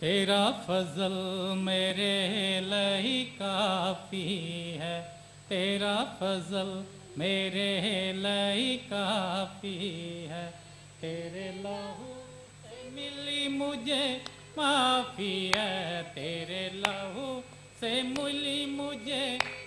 تیرا فضل میرے لئی کافی ہے تیرا فضل میرے لئی کافی ہے تیرے لہو سے ملی مجھے معافی ہے تیرے لہو سے ملی مجھے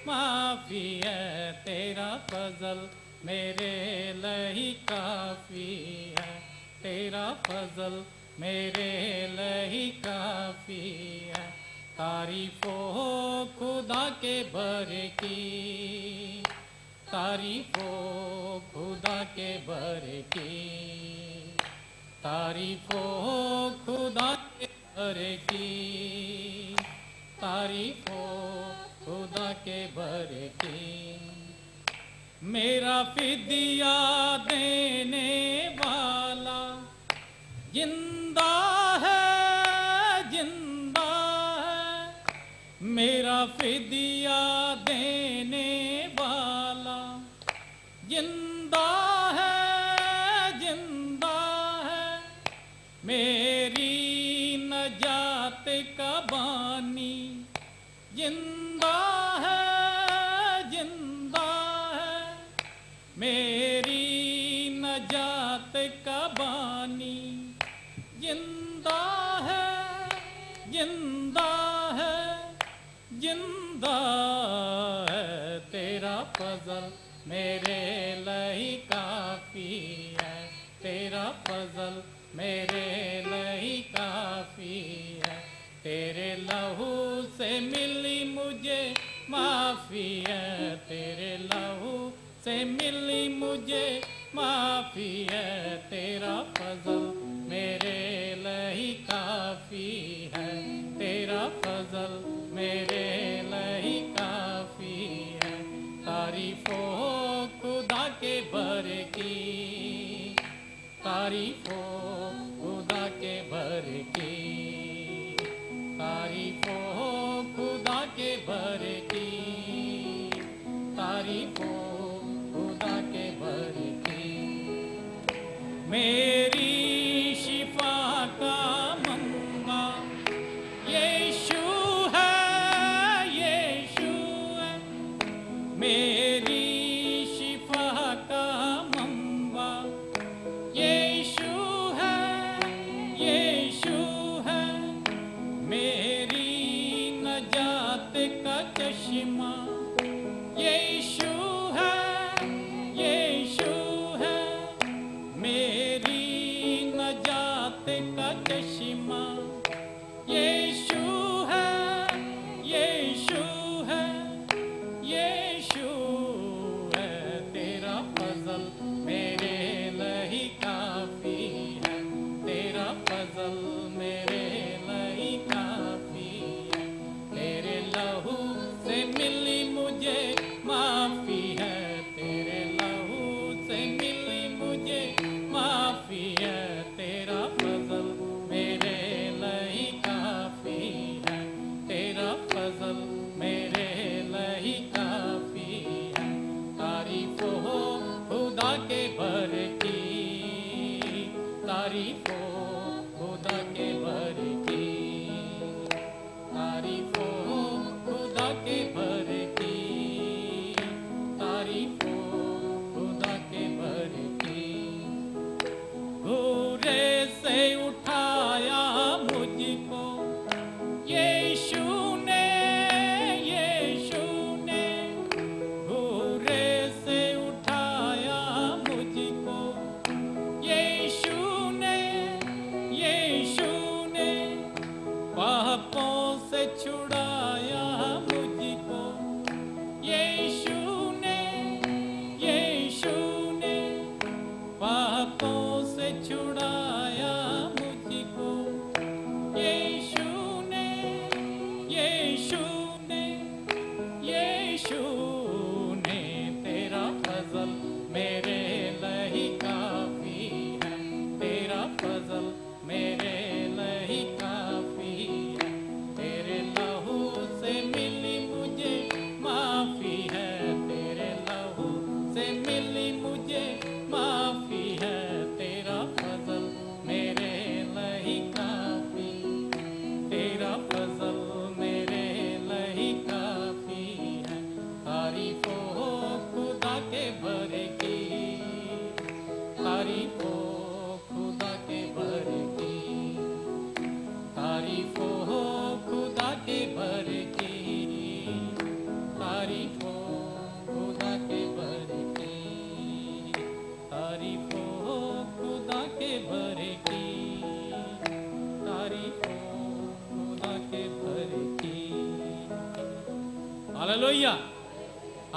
معافی ہے تیرا فضل میرے لئی کافی ہے تیرا فضل میرے کافی ہے تعریف ہو خدا کے بھر کی تاریف ہو خدا کے بھر کی تاریف ہو خدا کے بھر کی تعریف ہو خدا کے بھر کی میرا فدیہ دینے والا جن میرے لئی کافی ہے تیرا فضل میرے لئی کافی ہے تیرے لہو سے ملی مجھے معافی ہے تیرے لہو سے ملی مجھے معافی ہے تیرا فضل میرے لئی کافی ہے تیرا فضل میرے لئی کافی ہے تاری ہو Hari Om.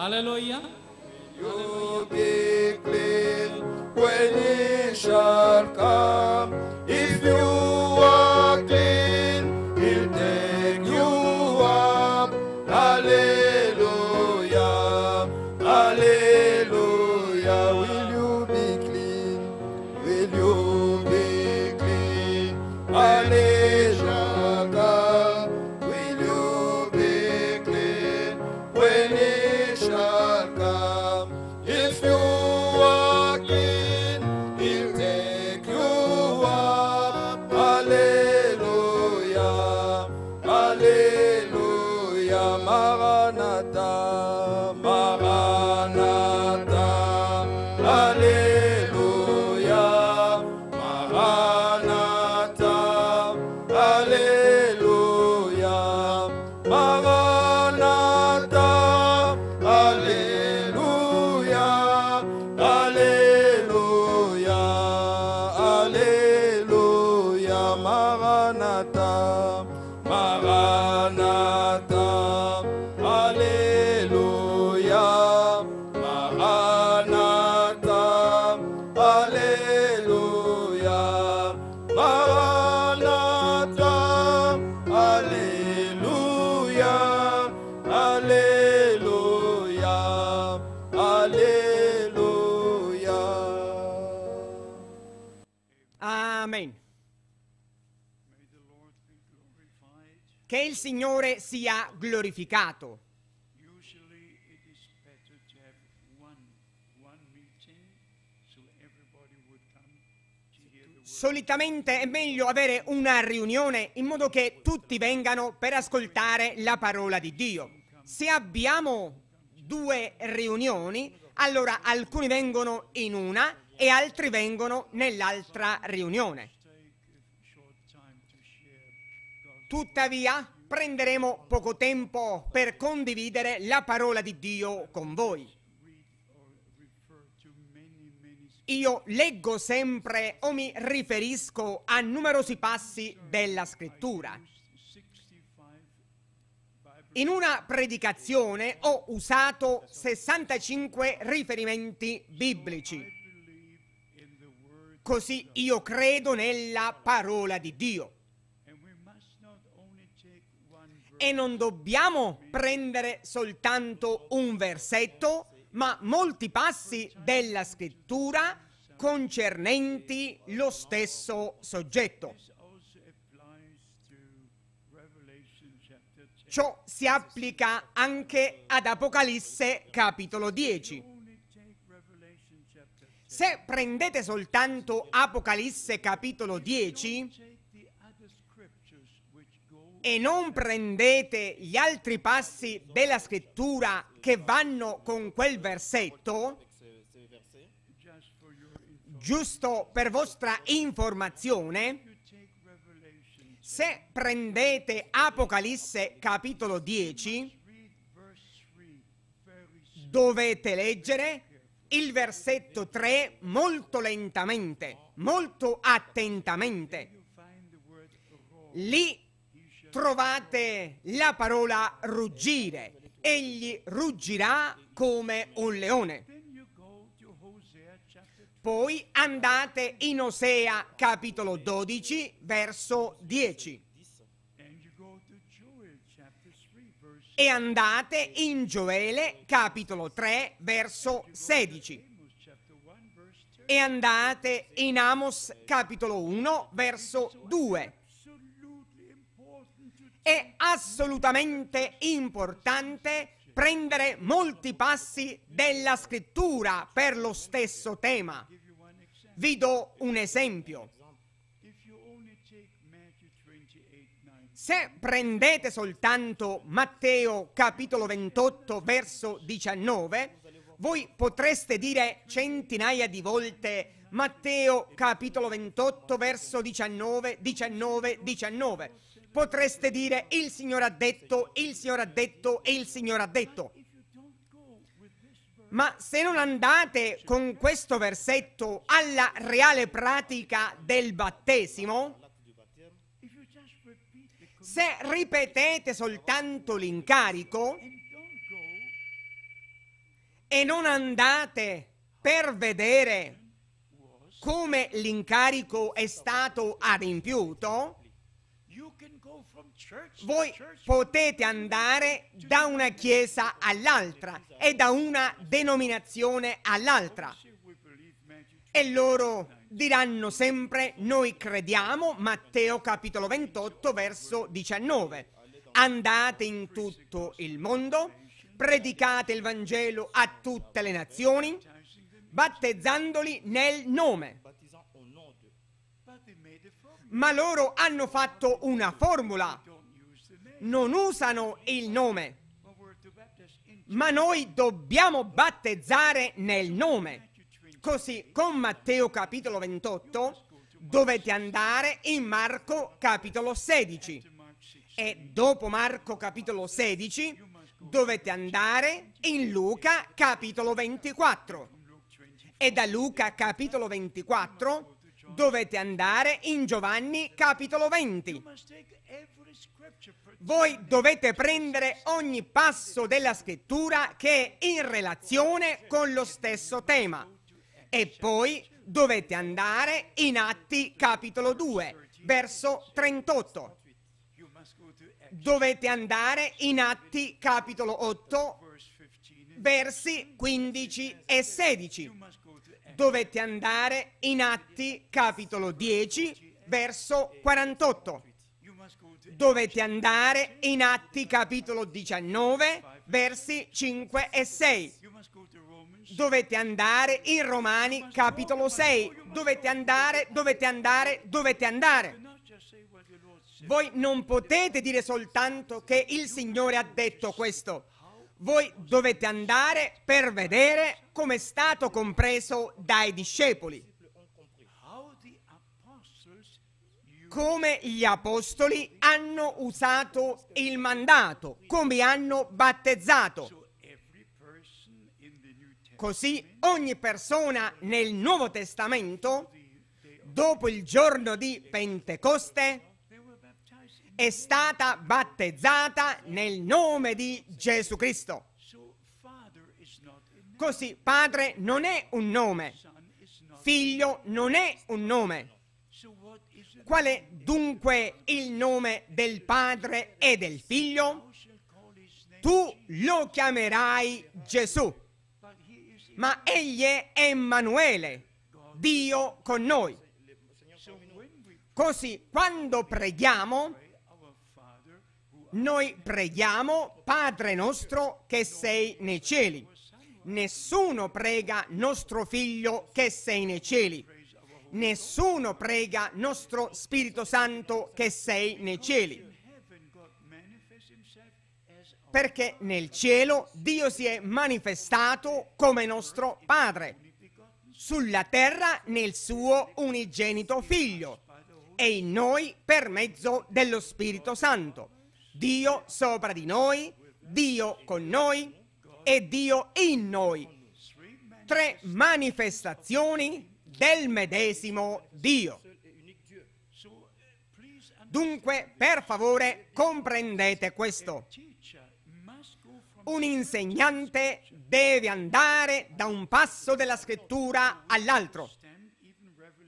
Hallelujah Signore sia glorificato. Solitamente è meglio avere una riunione in modo che tutti vengano per ascoltare la parola di Dio. Se abbiamo due riunioni, allora alcuni vengono in una e altri vengono nell'altra riunione. Tuttavia, Prenderemo poco tempo per condividere la parola di Dio con voi. Io leggo sempre o mi riferisco a numerosi passi della scrittura. In una predicazione ho usato 65 riferimenti biblici. Così io credo nella parola di Dio. E non dobbiamo prendere soltanto un versetto, ma molti passi della scrittura concernenti lo stesso soggetto. Ciò si applica anche ad Apocalisse capitolo 10. Se prendete soltanto Apocalisse capitolo 10, e non prendete gli altri passi della scrittura che vanno con quel versetto, giusto per vostra informazione, se prendete Apocalisse capitolo 10, dovete leggere il versetto 3 molto lentamente, molto attentamente. Lì trovate la parola ruggire. Egli ruggirà come un leone. Poi andate in Osea capitolo 12 verso 10. E andate in Gioele capitolo 3 verso 16 e andate in Amos capitolo 1 verso 2 è assolutamente importante prendere molti passi della scrittura per lo stesso tema. Vi do un esempio. Se prendete soltanto Matteo capitolo 28 verso 19, voi potreste dire centinaia di volte Matteo capitolo 28 verso 19, 19, 19 potreste dire il Signore ha detto, il Signore ha detto il Signore ha detto. Ma se non andate con questo versetto alla reale pratica del battesimo, se ripetete soltanto l'incarico e non andate per vedere come l'incarico è stato adempiuto, voi potete andare da una chiesa all'altra e da una denominazione all'altra. E loro diranno sempre noi crediamo, Matteo capitolo 28 verso 19. Andate in tutto il mondo, predicate il Vangelo a tutte le nazioni, battezzandoli nel nome. Ma loro hanno fatto una formula non usano il nome, ma noi dobbiamo battezzare nel nome. Così con Matteo capitolo 28 dovete andare in Marco capitolo 16 e dopo Marco capitolo 16 dovete andare in Luca capitolo 24 e da Luca capitolo 24 dovete andare in Giovanni capitolo 20 voi dovete prendere ogni passo della scrittura che è in relazione con lo stesso tema. E poi dovete andare in Atti capitolo 2, verso 38. Dovete andare in Atti capitolo 8, versi 15 e 16. Dovete andare in Atti capitolo 10, verso 48 dovete andare in Atti capitolo 19, versi 5 e 6. Dovete andare in Romani capitolo 6. Dovete andare, dovete andare, dovete andare. Voi non potete dire soltanto che il Signore ha detto questo. Voi dovete andare per vedere come è stato compreso dai discepoli come gli apostoli hanno usato il mandato, come hanno battezzato. Così ogni persona nel Nuovo Testamento, dopo il giorno di Pentecoste, è stata battezzata nel nome di Gesù Cristo. Così padre non è un nome, figlio non è un nome, Qual è dunque il nome del Padre e del Figlio? Tu lo chiamerai Gesù, ma egli è Emanuele, Dio con noi. Così quando preghiamo, noi preghiamo Padre nostro che sei nei cieli. Nessuno prega nostro figlio che sei nei cieli nessuno prega nostro Spirito Santo che sei nei cieli. Perché nel cielo Dio si è manifestato come nostro Padre, sulla terra nel suo unigenito Figlio e in noi per mezzo dello Spirito Santo. Dio sopra di noi, Dio con noi e Dio in noi. Tre manifestazioni del medesimo Dio. Dunque, per favore, comprendete questo. Un insegnante deve andare da un passo della scrittura all'altro.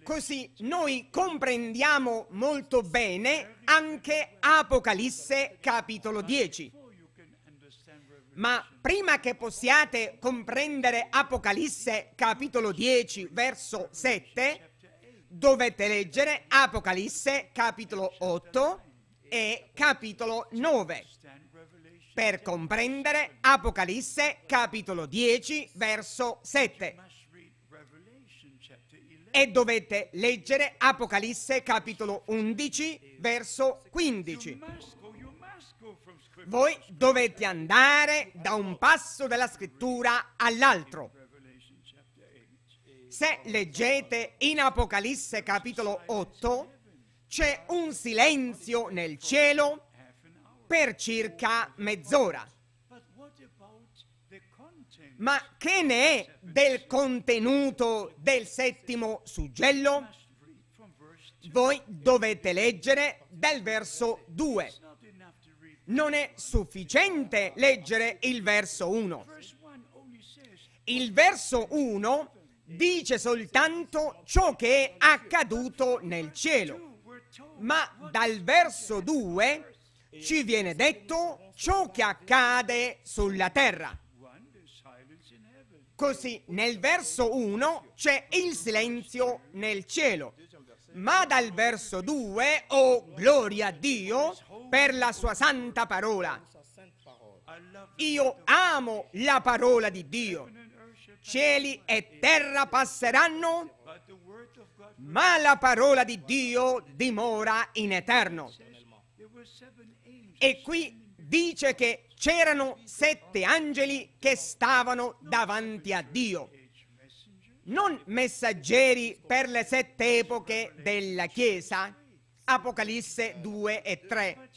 Così noi comprendiamo molto bene anche Apocalisse capitolo 10. Ma prima che possiate comprendere Apocalisse capitolo 10 verso 7, dovete leggere Apocalisse capitolo 8 e capitolo 9 per comprendere Apocalisse capitolo 10 verso 7 e dovete leggere Apocalisse capitolo 11 verso 15 voi dovete andare da un passo della scrittura all'altro. Se leggete in Apocalisse capitolo 8, c'è un silenzio nel cielo per circa mezz'ora. Ma che ne è del contenuto del settimo suggello? Voi dovete leggere dal verso 2 non è sufficiente leggere il verso 1. Il verso 1 dice soltanto ciò che è accaduto nel cielo, ma dal verso 2 ci viene detto ciò che accade sulla terra. Così nel verso 1 c'è il silenzio nel cielo, ma dal verso 2, oh gloria a Dio per la sua santa parola. Io amo la parola di Dio. Cieli e terra passeranno, ma la parola di Dio dimora in eterno. E qui dice che c'erano sette angeli che stavano davanti a Dio non messaggeri per le sette epoche della Chiesa, Apocalisse 2 e 3.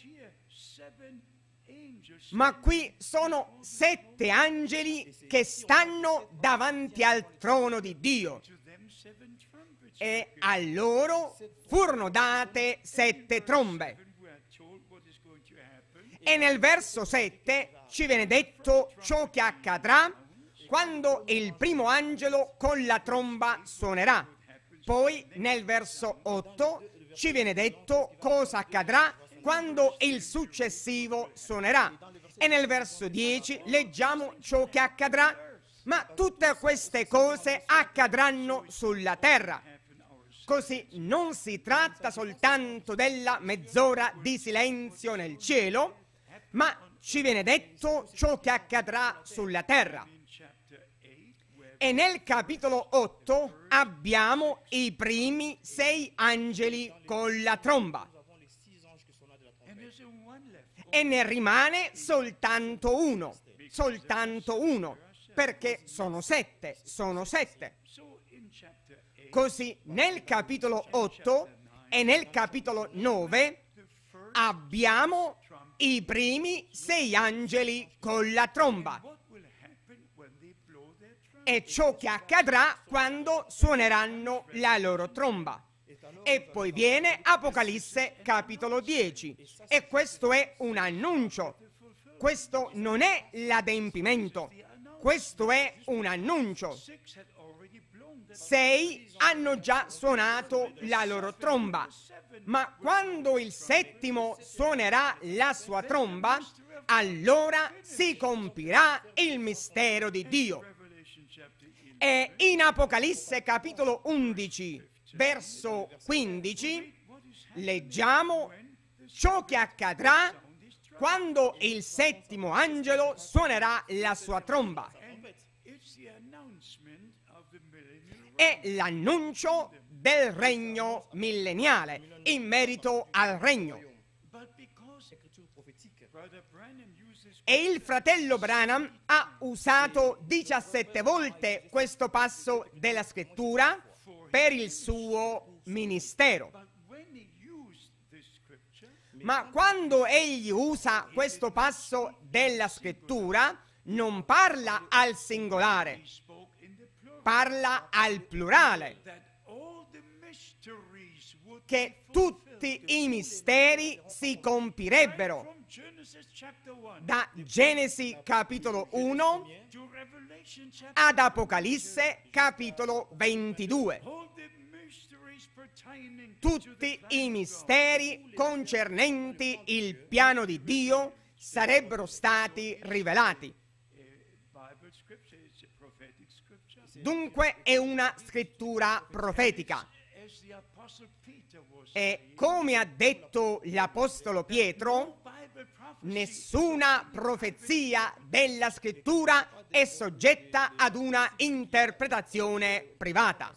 Ma qui sono sette angeli che stanno davanti al trono di Dio. E a loro furono date sette trombe. E nel verso 7 ci viene detto ciò che accadrà quando il primo angelo con la tromba suonerà. Poi nel verso 8 ci viene detto cosa accadrà quando il successivo suonerà. E nel verso 10 leggiamo ciò che accadrà ma tutte queste cose accadranno sulla terra. Così non si tratta soltanto della mezz'ora di silenzio nel cielo, ma ci viene detto ciò che accadrà sulla terra. E nel capitolo 8 abbiamo i primi sei angeli con la tromba. E ne rimane soltanto uno, soltanto uno, perché sono sette, sono sette. Così nel capitolo 8 e nel capitolo 9 abbiamo i primi sei angeli con la tromba e ciò che accadrà quando suoneranno la loro tromba. E poi viene Apocalisse capitolo 10 e questo è un annuncio. Questo non è l'adempimento, questo è un annuncio. Sei hanno già suonato la loro tromba, ma quando il settimo suonerà la sua tromba, allora si compirà il mistero di Dio. E in Apocalisse capitolo 11, verso 15, leggiamo ciò che accadrà quando il settimo angelo suonerà la sua tromba. È l'annuncio del regno milleniale in merito al regno. e il fratello Branham ha usato 17 volte questo passo della scrittura per il suo ministero. Ma quando egli usa questo passo della scrittura non parla al singolare, parla al plurale che tutti i misteri si compirebbero da Genesi capitolo 1 ad Apocalisse capitolo 22. Tutti i misteri concernenti il piano di Dio sarebbero stati rivelati. Eh, Dunque è una scrittura profetica. E come ha detto l'Apostolo Pietro, Nessuna profezia della scrittura è soggetta ad una interpretazione privata.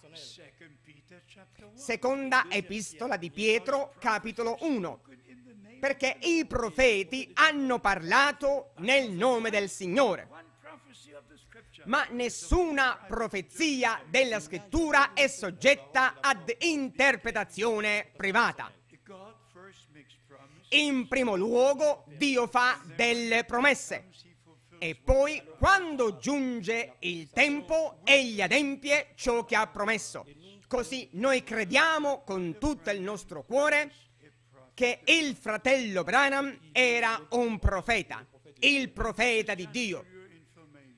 Seconda epistola di Pietro, capitolo 1. Perché i profeti hanno parlato nel nome del Signore. Ma nessuna profezia della scrittura è soggetta ad interpretazione privata. In primo luogo Dio fa delle promesse e poi quando giunge il tempo egli adempie ciò che ha promesso. Così noi crediamo con tutto il nostro cuore che il fratello Branham era un profeta, il profeta di Dio.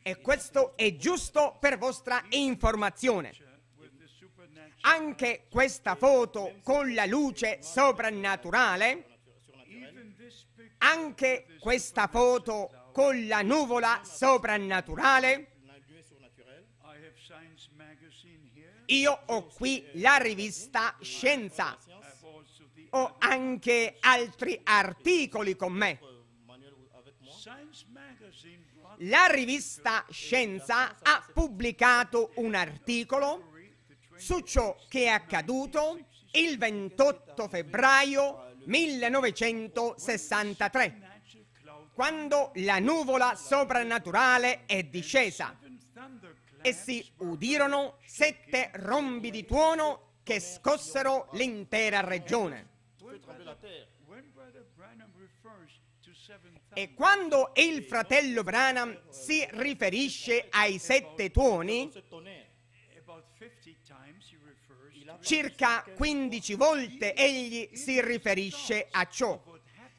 E questo è giusto per vostra informazione. Anche questa foto con la luce soprannaturale anche questa foto con la nuvola soprannaturale? Io ho qui la rivista Scienza, ho anche altri articoli con me. La rivista Scienza ha pubblicato un articolo su ciò che è accaduto il 28 febbraio 1963, quando la nuvola soprannaturale è discesa e si udirono sette rombi di tuono che scossero l'intera regione. E quando il fratello Branham si riferisce ai sette tuoni, Circa 15 volte egli si riferisce a ciò.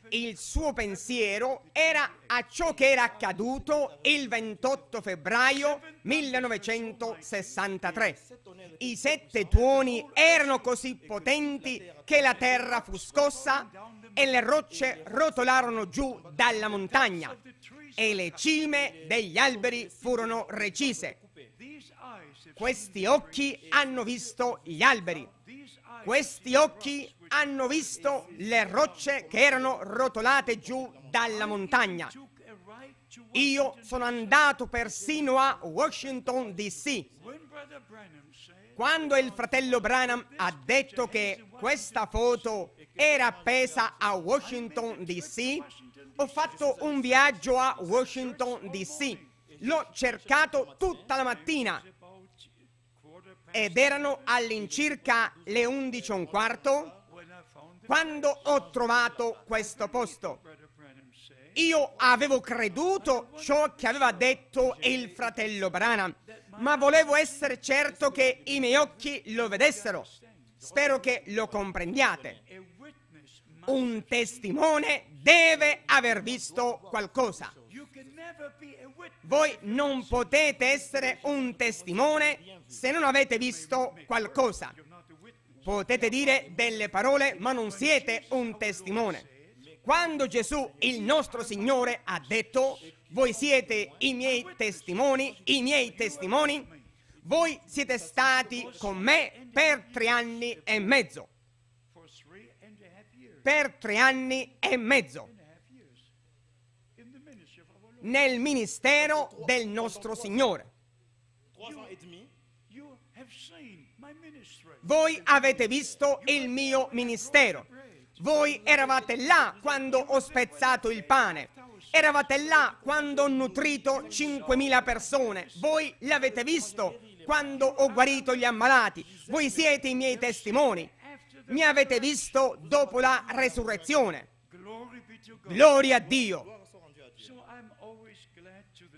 Il suo pensiero era a ciò che era accaduto il 28 febbraio 1963. I sette tuoni erano così potenti che la terra fu scossa e le rocce rotolarono giù dalla montagna e le cime degli alberi furono recise. Questi occhi hanno visto gli alberi. Questi occhi hanno visto le rocce che erano rotolate giù dalla montagna. Io sono andato persino a Washington DC. Quando il fratello Branham ha detto che questa foto era appesa a Washington DC, ho fatto un viaggio a Washington DC. L'ho cercato tutta la mattina ed erano all'incirca le 11 e un quarto quando ho trovato questo posto. Io avevo creduto ciò che aveva detto il fratello Branham, ma volevo essere certo che i miei occhi lo vedessero. Spero che lo comprendiate. Un testimone deve aver visto qualcosa. Voi non potete essere un testimone se non avete visto qualcosa. Potete dire delle parole, ma non siete un testimone. Quando Gesù, il nostro Signore, ha detto, voi siete i miei testimoni, i miei testimoni, voi siete stati con me per tre anni e mezzo. Per tre anni e mezzo nel ministero del nostro Signore. Voi avete visto il mio ministero. Voi eravate là quando ho spezzato il pane. Eravate là quando ho nutrito 5.000 persone. Voi l'avete visto quando ho guarito gli ammalati. Voi siete i miei testimoni. Mi avete visto dopo la resurrezione. Gloria a Dio.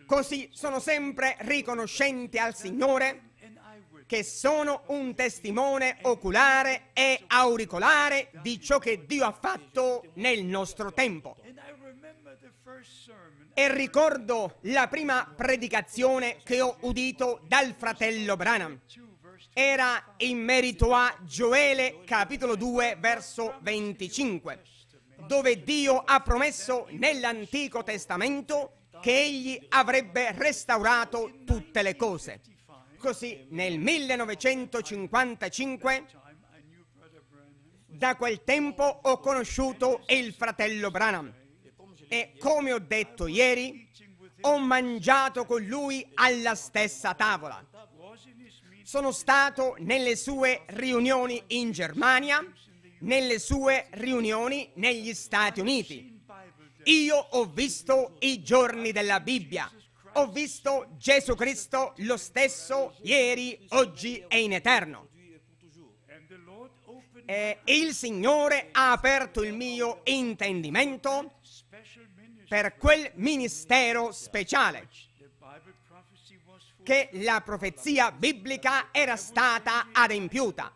Così sono sempre riconoscente al Signore che sono un testimone oculare e auricolare di ciò che Dio ha fatto nel nostro tempo. E ricordo la prima predicazione che ho udito dal fratello Branham. Era in merito a Gioele capitolo 2 verso 25, dove Dio ha promesso nell'Antico Testamento che egli avrebbe restaurato tutte le cose. Così nel 1955, da quel tempo ho conosciuto il fratello Branham e come ho detto ieri, ho mangiato con lui alla stessa tavola. Sono stato nelle sue riunioni in Germania, nelle sue riunioni negli Stati Uniti io ho visto i giorni della Bibbia. Ho visto Gesù Cristo lo stesso ieri, oggi e in eterno. E il Signore ha aperto il mio intendimento per quel ministero speciale che la profezia biblica era stata adempiuta.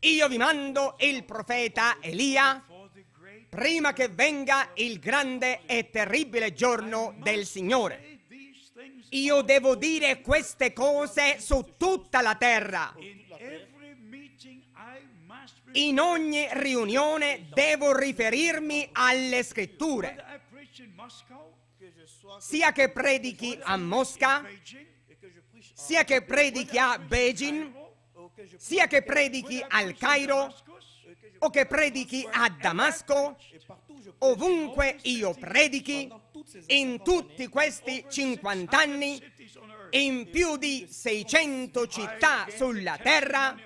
Io vi mando il profeta Elia prima che venga il grande e terribile giorno del Signore. Io devo dire queste cose su tutta la terra. In ogni riunione devo riferirmi alle scritture. Sia che predichi a Mosca, sia che predichi a Beijing, sia che predichi al Cairo, o che predichi a Damasco, ovunque io predichi, in tutti questi 50 anni, in più di 600 città sulla terra,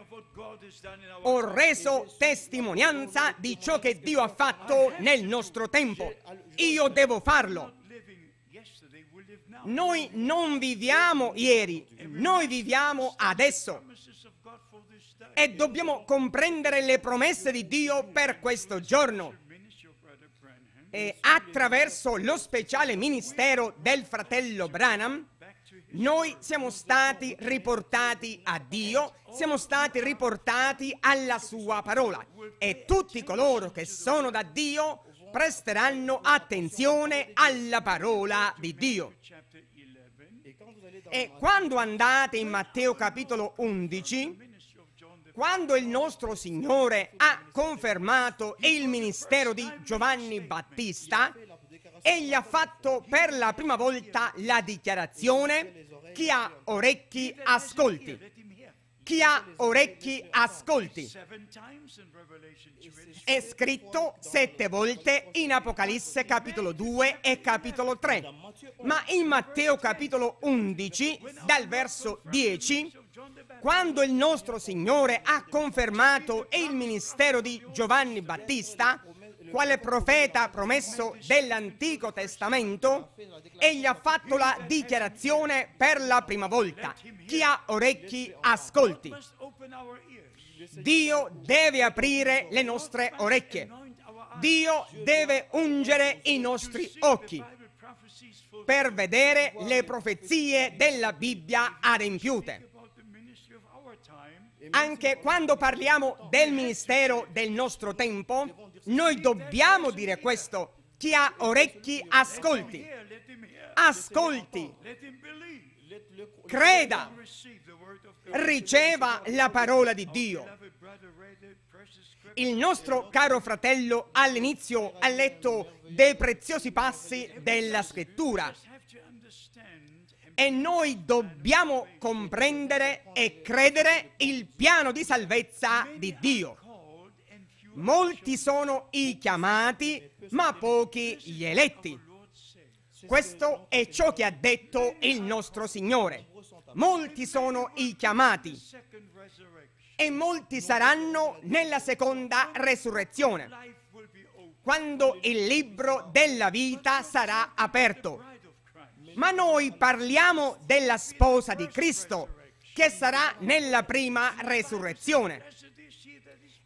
ho reso testimonianza di ciò che Dio ha fatto nel nostro tempo. Io devo farlo. Noi non viviamo ieri, noi viviamo adesso e dobbiamo comprendere le promesse di Dio per questo giorno e attraverso lo speciale ministero del fratello Branham noi siamo stati riportati a Dio, siamo stati riportati alla sua parola e tutti coloro che sono da Dio presteranno attenzione alla parola di Dio. E quando andate in Matteo capitolo 11, quando il nostro Signore ha confermato il ministero di Giovanni Battista, egli ha fatto per la prima volta la dichiarazione chi ha orecchi ascolti. Chi ha orecchi ascolti. È scritto sette volte in Apocalisse capitolo 2 e capitolo 3. Ma in Matteo capitolo 11, dal verso 10, quando il nostro Signore ha confermato il ministero di Giovanni Battista, quale profeta promesso dell'Antico Testamento, egli ha fatto la dichiarazione per la prima volta. Chi ha orecchi ascolti. Dio deve aprire le nostre orecchie. Dio deve ungere i nostri occhi per vedere le profezie della Bibbia adempiute anche quando parliamo del ministero del nostro tempo, noi dobbiamo dire questo. Chi ha orecchi, ascolti. Ascolti. Creda. Riceva la parola di Dio. Il nostro caro fratello all'inizio ha letto dei preziosi passi della scrittura e noi dobbiamo comprendere e credere il piano di salvezza di Dio. Molti sono i chiamati, ma pochi gli eletti. Questo è ciò che ha detto il nostro Signore. Molti sono i chiamati e molti saranno nella seconda resurrezione, quando il libro della vita sarà aperto. Ma noi parliamo della sposa di Cristo, che sarà nella prima resurrezione.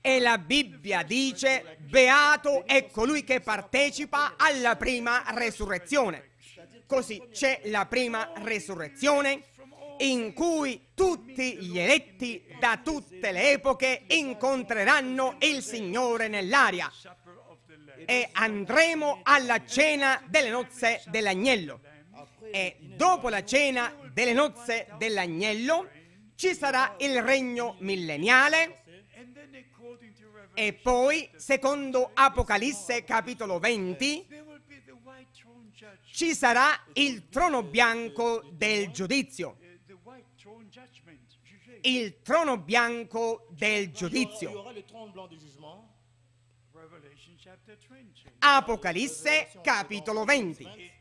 E la Bibbia dice, beato è colui che partecipa alla prima resurrezione. Così c'è la prima resurrezione in cui tutti gli eletti da tutte le epoche incontreranno il Signore nell'aria e andremo alla cena delle nozze dell'agnello e dopo la cena delle nozze dell'agnello ci sarà il regno milleniale e poi, secondo Apocalisse capitolo 20, ci sarà il trono bianco del giudizio. Il trono bianco del giudizio. Apocalisse capitolo 20.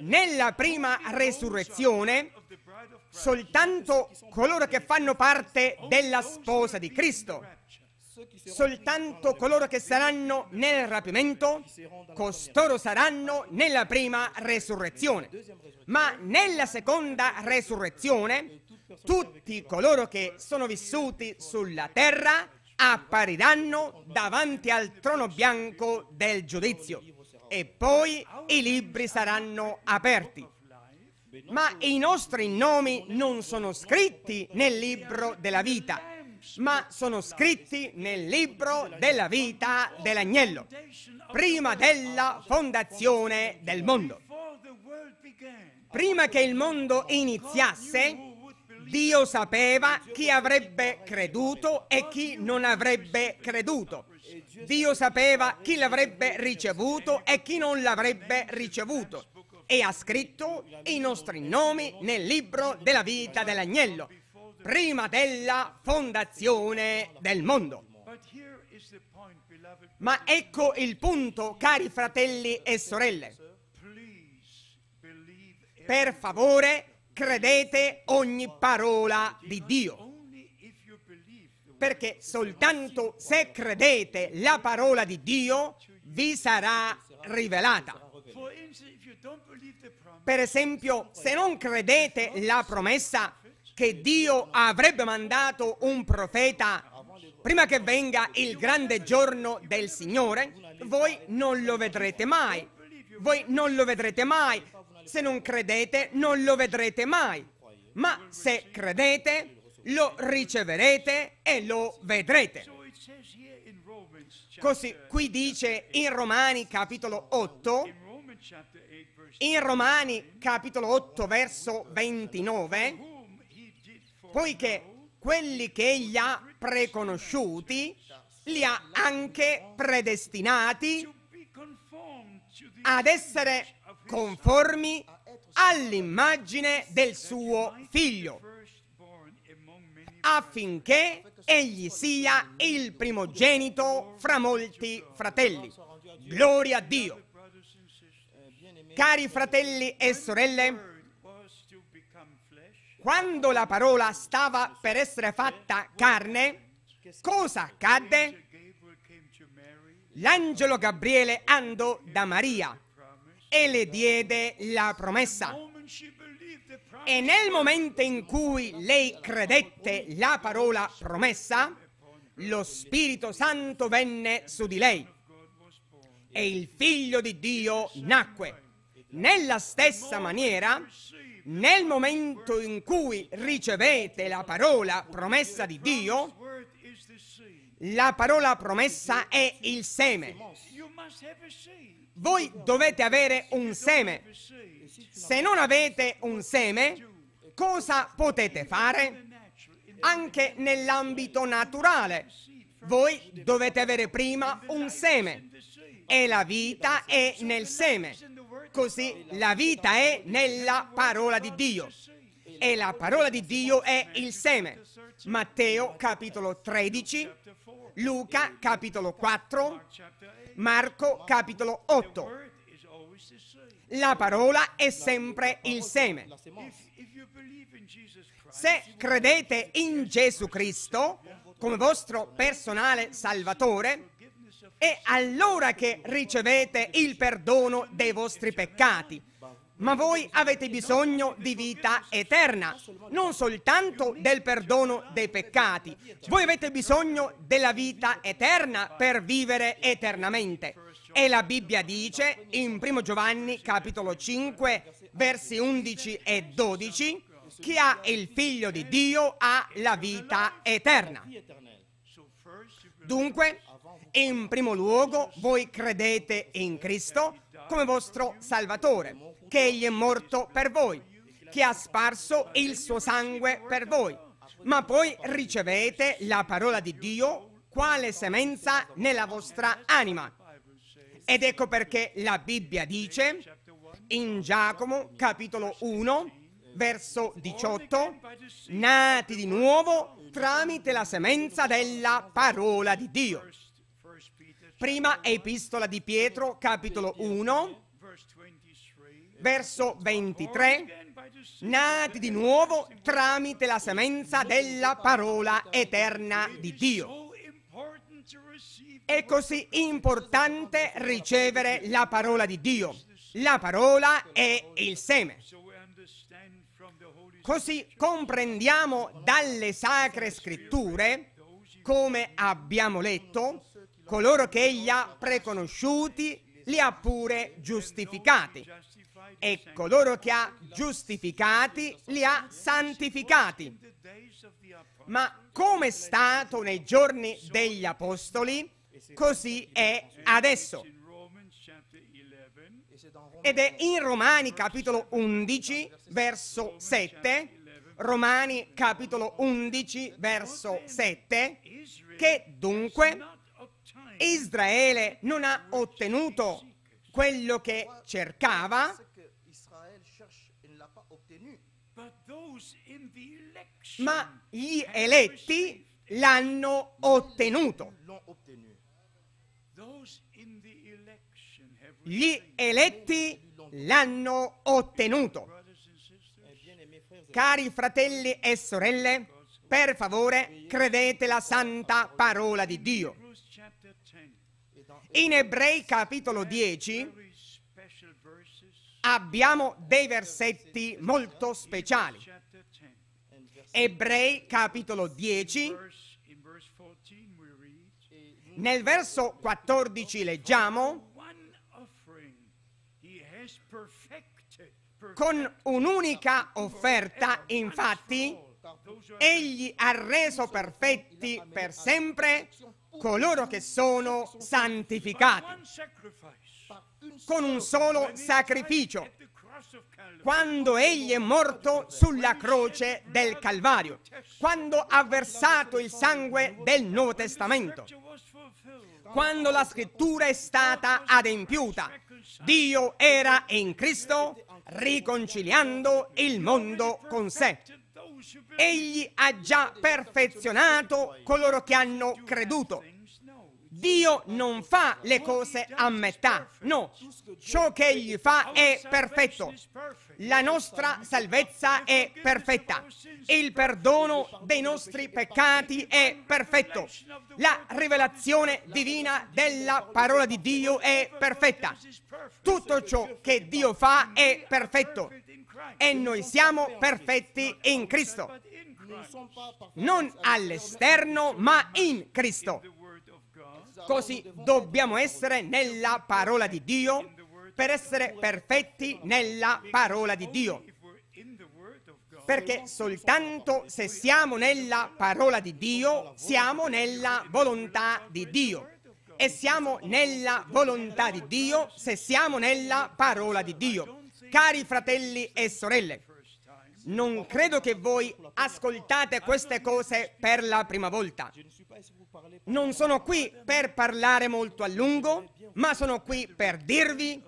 Nella prima resurrezione soltanto coloro che fanno parte della sposa di Cristo, soltanto coloro che saranno nel rapimento, costoro saranno nella prima resurrezione. Ma nella seconda resurrezione tutti coloro che sono vissuti sulla terra appariranno davanti al trono bianco del giudizio e poi i libri saranno aperti. Ma i nostri nomi non sono scritti nel libro della vita, ma sono scritti nel libro della vita dell'agnello, prima della fondazione del mondo. Prima che il mondo iniziasse, Dio sapeva chi avrebbe creduto e chi non avrebbe creduto Dio sapeva chi l'avrebbe ricevuto e chi non l'avrebbe ricevuto e ha scritto i nostri nomi nel libro della vita dell'agnello, prima della fondazione del mondo. Ma ecco il punto, cari fratelli e sorelle. Per favore, credete ogni parola di Dio perché soltanto se credete la parola di Dio vi sarà rivelata. Per esempio, se non credete la promessa che Dio avrebbe mandato un profeta prima che venga il grande giorno del Signore, voi non lo vedrete mai. Voi non lo vedrete mai. Se non credete, non lo vedrete mai. Ma se credete, lo riceverete e lo vedrete. Così qui dice in Romani capitolo 8, in Romani capitolo 8 verso 29, poiché quelli che egli ha preconosciuti li ha anche predestinati ad essere conformi all'immagine del suo figlio affinché egli sia il primogenito fra molti fratelli. Gloria a Dio. Cari fratelli e sorelle, quando la parola stava per essere fatta carne, cosa accadde? L'angelo Gabriele andò da Maria e le diede la promessa. E nel momento in cui lei credette la parola promessa, lo Spirito Santo venne su di lei e il figlio di Dio nacque. Nella stessa maniera, nel momento in cui ricevete la parola promessa di Dio, la parola promessa è il seme. Voi dovete avere un seme. Se non avete un seme, cosa potete fare? Anche nell'ambito naturale, voi dovete avere prima un seme e la vita è nel seme. Così la vita è nella parola di Dio e la parola di Dio è il seme. Matteo capitolo 13, Luca capitolo 4, Marco capitolo 8. La parola è sempre il seme. Se credete in Gesù Cristo come vostro personale Salvatore, è allora che ricevete il perdono dei vostri peccati. Ma voi avete bisogno di vita eterna, non soltanto del perdono dei peccati. Voi avete bisogno della vita eterna per vivere eternamente. E la Bibbia dice in 1 Giovanni capitolo 5 versi 11 e 12, chi ha il figlio di Dio ha la vita eterna. Dunque, in primo luogo, voi credete in Cristo come vostro Salvatore, che Egli è morto per voi, che ha sparso il suo sangue per voi, ma poi ricevete la parola di Dio quale semenza nella vostra anima ed ecco perché la Bibbia dice in Giacomo capitolo 1 verso 18 nati di nuovo tramite la semenza della parola di Dio. Prima epistola di Pietro capitolo 1 verso 23, nati di nuovo tramite la semenza della parola eterna di Dio. È così importante ricevere la parola di Dio. La parola è il seme. Così comprendiamo dalle sacre scritture, come abbiamo letto, coloro che egli ha preconosciuti li ha pure giustificati e coloro che ha giustificati li ha santificati. Ma come è stato nei giorni degli apostoli, Così è adesso. Ed è diciamo in Romani capitolo 11 diciamo verso 7, diciamo Romani capitolo 11 verso 7, che dunque Israele non ha ottenuto quello che cercava, ma gli eletti l'hanno ottenuto. Gli eletti l'hanno ottenuto. Eh, Cari fratelli e sorelle, per favore credete la santa parola di Dio. Eh, eh, in Ebrei capitolo 10 abbiamo dei versetti molto speciali. Ebrei capitolo 10 nel verso 14 leggiamo, con un'unica offerta, infatti, egli ha reso perfetti per sempre coloro che sono santificati con un solo sacrificio quando egli è morto sulla croce del Calvario, quando ha versato il sangue del Nuovo Testamento quando la scrittura è stata adempiuta. Dio era in Cristo riconciliando il mondo con sé. Egli ha già perfezionato coloro che hanno creduto. Dio non fa le cose a metà, no, ciò che egli fa è perfetto. La nostra salvezza è perfetta, il perdono dei nostri peccati è perfetto, la rivelazione divina della parola di Dio è perfetta. Tutto ciò che Dio fa è perfetto e noi siamo perfetti in Cristo. Non all'esterno, ma in Cristo. Così dobbiamo essere nella parola di Dio per essere perfetti nella parola di Dio. Perché soltanto se siamo nella parola di Dio, siamo nella volontà di Dio. E siamo nella volontà di Dio se siamo nella parola di Dio. Cari fratelli e sorelle, non credo che voi ascoltate queste cose per la prima volta. Non sono qui per parlare molto a lungo, ma sono qui per dirvi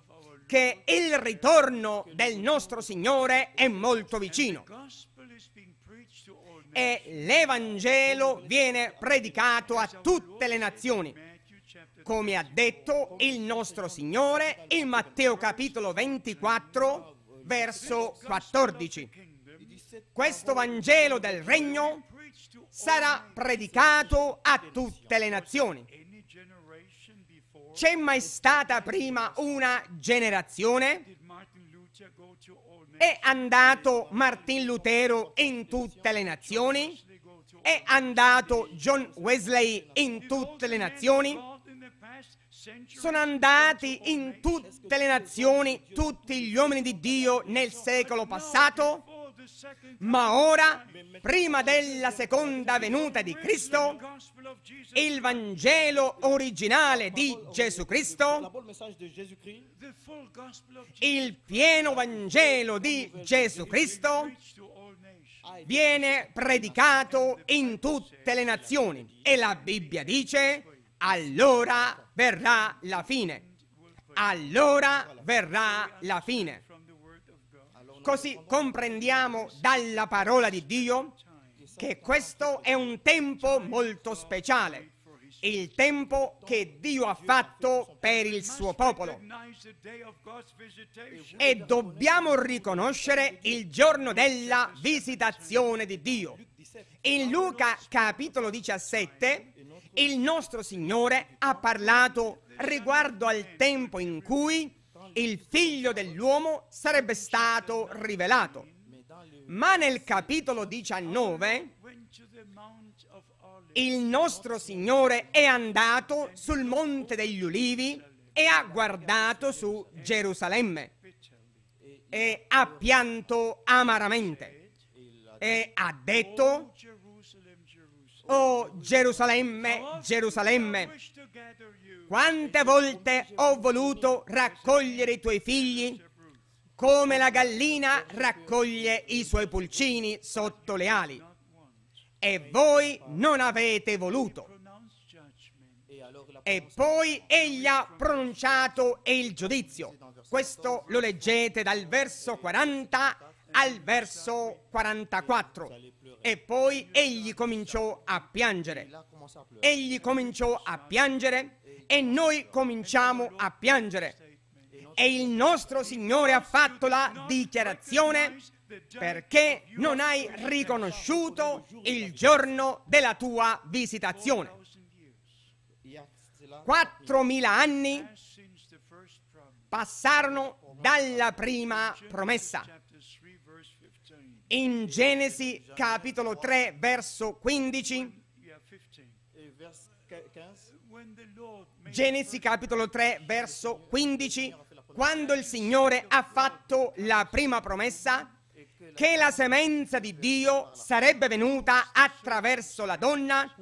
che il ritorno del nostro Signore è molto vicino e l'Evangelo viene predicato a tutte le nazioni. Come ha detto il nostro Signore in Matteo capitolo 24, verso 14. Questo Vangelo del Regno sarà predicato a tutte le nazioni. C'è mai stata prima una generazione? È andato Martin Lutero in tutte le nazioni? È andato John Wesley in tutte le nazioni? Sono andati in tutte le nazioni tutti gli uomini di Dio nel secolo passato? Ma ora, prima della seconda venuta di Cristo, il Vangelo originale di Gesù Cristo, il pieno Vangelo di Gesù Cristo, viene predicato in tutte le nazioni. E la Bibbia dice, allora verrà la fine. Allora verrà la fine. Così comprendiamo dalla parola di Dio che questo è un tempo molto speciale, il tempo che Dio ha fatto per il suo popolo. E dobbiamo riconoscere il giorno della visitazione di Dio. In Luca capitolo 17 il nostro Signore ha parlato riguardo al tempo in cui il figlio dell'uomo sarebbe stato rivelato. Ma nel capitolo 19 il nostro Signore è andato sul monte degli ulivi e ha guardato su Gerusalemme e ha pianto amaramente e ha detto, oh Gerusalemme, Gerusalemme, quante volte ho voluto raccogliere i tuoi figli come la gallina raccoglie i suoi pulcini sotto le ali. E voi non avete voluto. E poi egli ha pronunciato il giudizio. Questo lo leggete dal verso 40 al verso 44. E poi egli cominciò a piangere. Egli cominciò a piangere e noi cominciamo a piangere. E il nostro Signore ha fatto la dichiarazione perché non hai riconosciuto il giorno della tua visitazione. 4.000 anni passarono dalla prima promessa. In Genesi capitolo 3 verso 15, Genesi capitolo 3 verso 15, quando il Signore ha fatto la prima promessa che la semenza di Dio sarebbe venuta attraverso la donna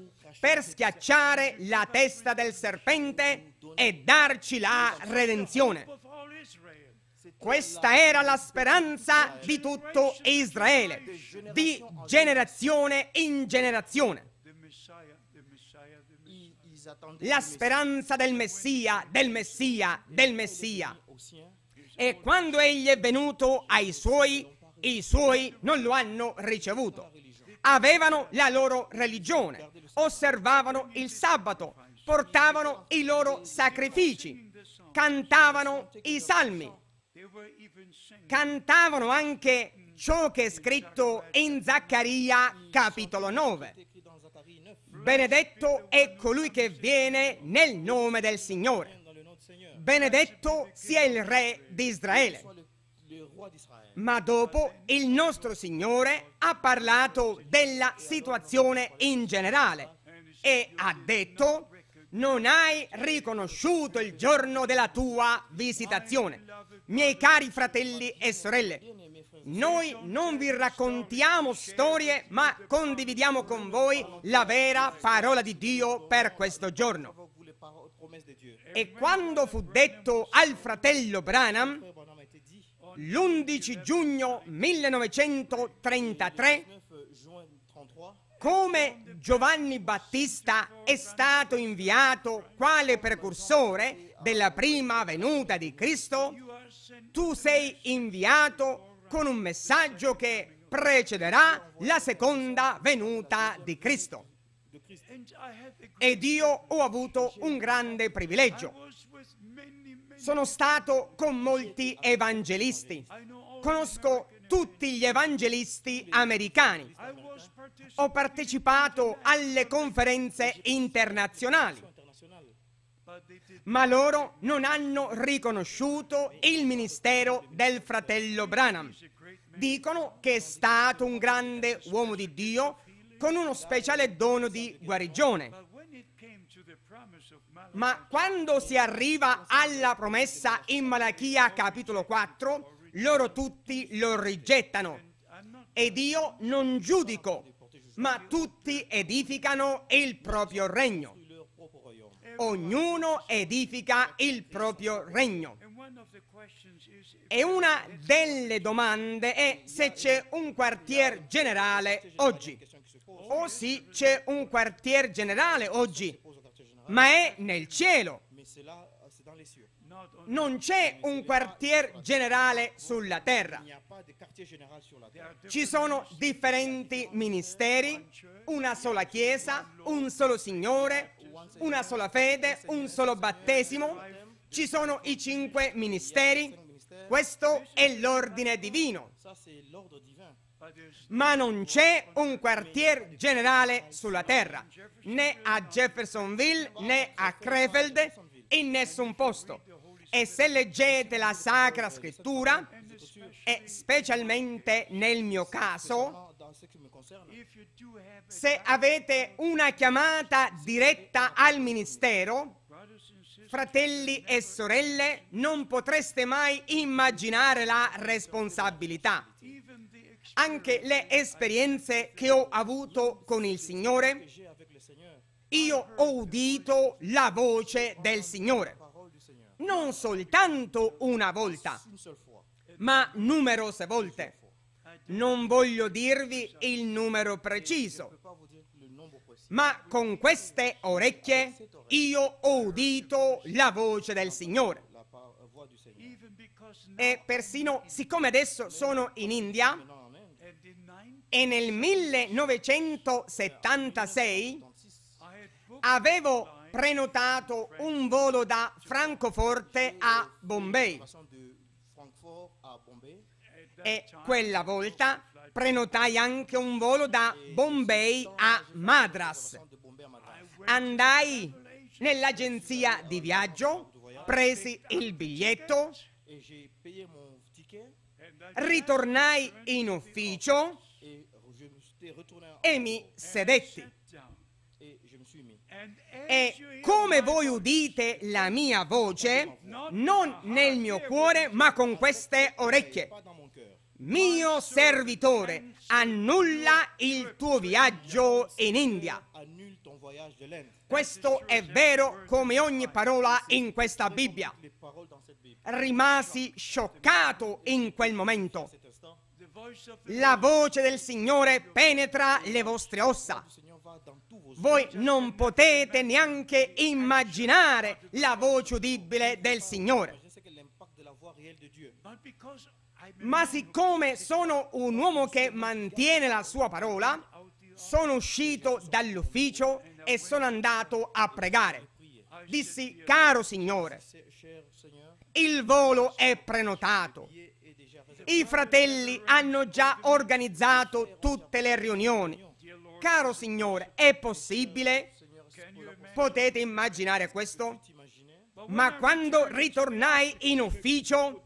per schiacciare la testa del serpente e darci la redenzione. Questa era la speranza di tutto Israele, di generazione in generazione la speranza del Messia, del Messia, del Messia. E quando egli è venuto ai suoi, i suoi non lo hanno ricevuto. Avevano la loro religione, osservavano il sabato, portavano i loro sacrifici, cantavano i salmi, cantavano anche ciò che è scritto in Zaccaria capitolo 9 Benedetto è colui che viene nel nome del Signore. Benedetto sia il re di Israele. Ma dopo il nostro Signore ha parlato della situazione in generale e ha detto non hai riconosciuto il giorno della tua visitazione. Miei cari fratelli e sorelle, noi non vi raccontiamo storie, ma condividiamo con voi la vera parola di Dio per questo giorno. E quando fu detto al fratello Branham, l'11 giugno 1933, come Giovanni Battista è stato inviato quale precursore della prima venuta di Cristo, tu sei inviato con un messaggio che precederà la seconda venuta di Cristo. Ed io ho avuto un grande privilegio. Sono stato con molti evangelisti. Conosco tutti gli evangelisti americani. Ho partecipato alle conferenze internazionali ma loro non hanno riconosciuto il ministero del fratello Branham. Dicono che è stato un grande uomo di Dio con uno speciale dono di guarigione. Ma quando si arriva alla promessa in Malachia capitolo 4, loro tutti lo rigettano. Ed io non giudico, ma tutti edificano il proprio regno ognuno edifica il proprio regno. E una delle domande è se c'è un quartier generale oggi. O oh sì, c'è un quartier generale oggi, ma è nel cielo. Non c'è un quartier generale sulla terra. Ci sono differenti ministeri, una sola chiesa, un solo Signore, una sola fede, un solo battesimo, ci sono i cinque ministeri, questo è l'ordine divino. Ma non c'è un quartier generale sulla Terra, né a Jeffersonville, né a Krefeld, in nessun posto. E se leggete la Sacra Scrittura, e specialmente nel mio caso, se avete una chiamata diretta al ministero, fratelli e sorelle, non potreste mai immaginare la responsabilità. Anche le esperienze che ho avuto con il Signore, io ho udito la voce del Signore. Non soltanto una volta, ma numerose volte. Non voglio dirvi il numero preciso, ma con queste orecchie io ho udito la voce del Signore. E persino, siccome adesso sono in India, e nel 1976 avevo prenotato un volo da Francoforte a Bombay e quella volta prenotai anche un volo da Bombay a Madras. Andai nell'agenzia di viaggio, presi il biglietto, ritornai in ufficio e mi sedetti. E come voi udite la mia voce, non nel mio cuore, ma con queste orecchie, mio servitore, annulla il tuo viaggio in India. Questo è vero come ogni parola in questa Bibbia. Rimasi scioccato in quel momento. La voce del Signore penetra le vostre ossa. Voi non potete neanche immaginare la voce udibile del Signore ma siccome sono un uomo che mantiene la sua parola, sono uscito dall'ufficio e sono andato a pregare. Dissi, caro Signore, il volo è prenotato. I fratelli hanno già organizzato tutte le riunioni. Caro Signore, è possibile? Potete immaginare questo? Ma quando ritornai in ufficio,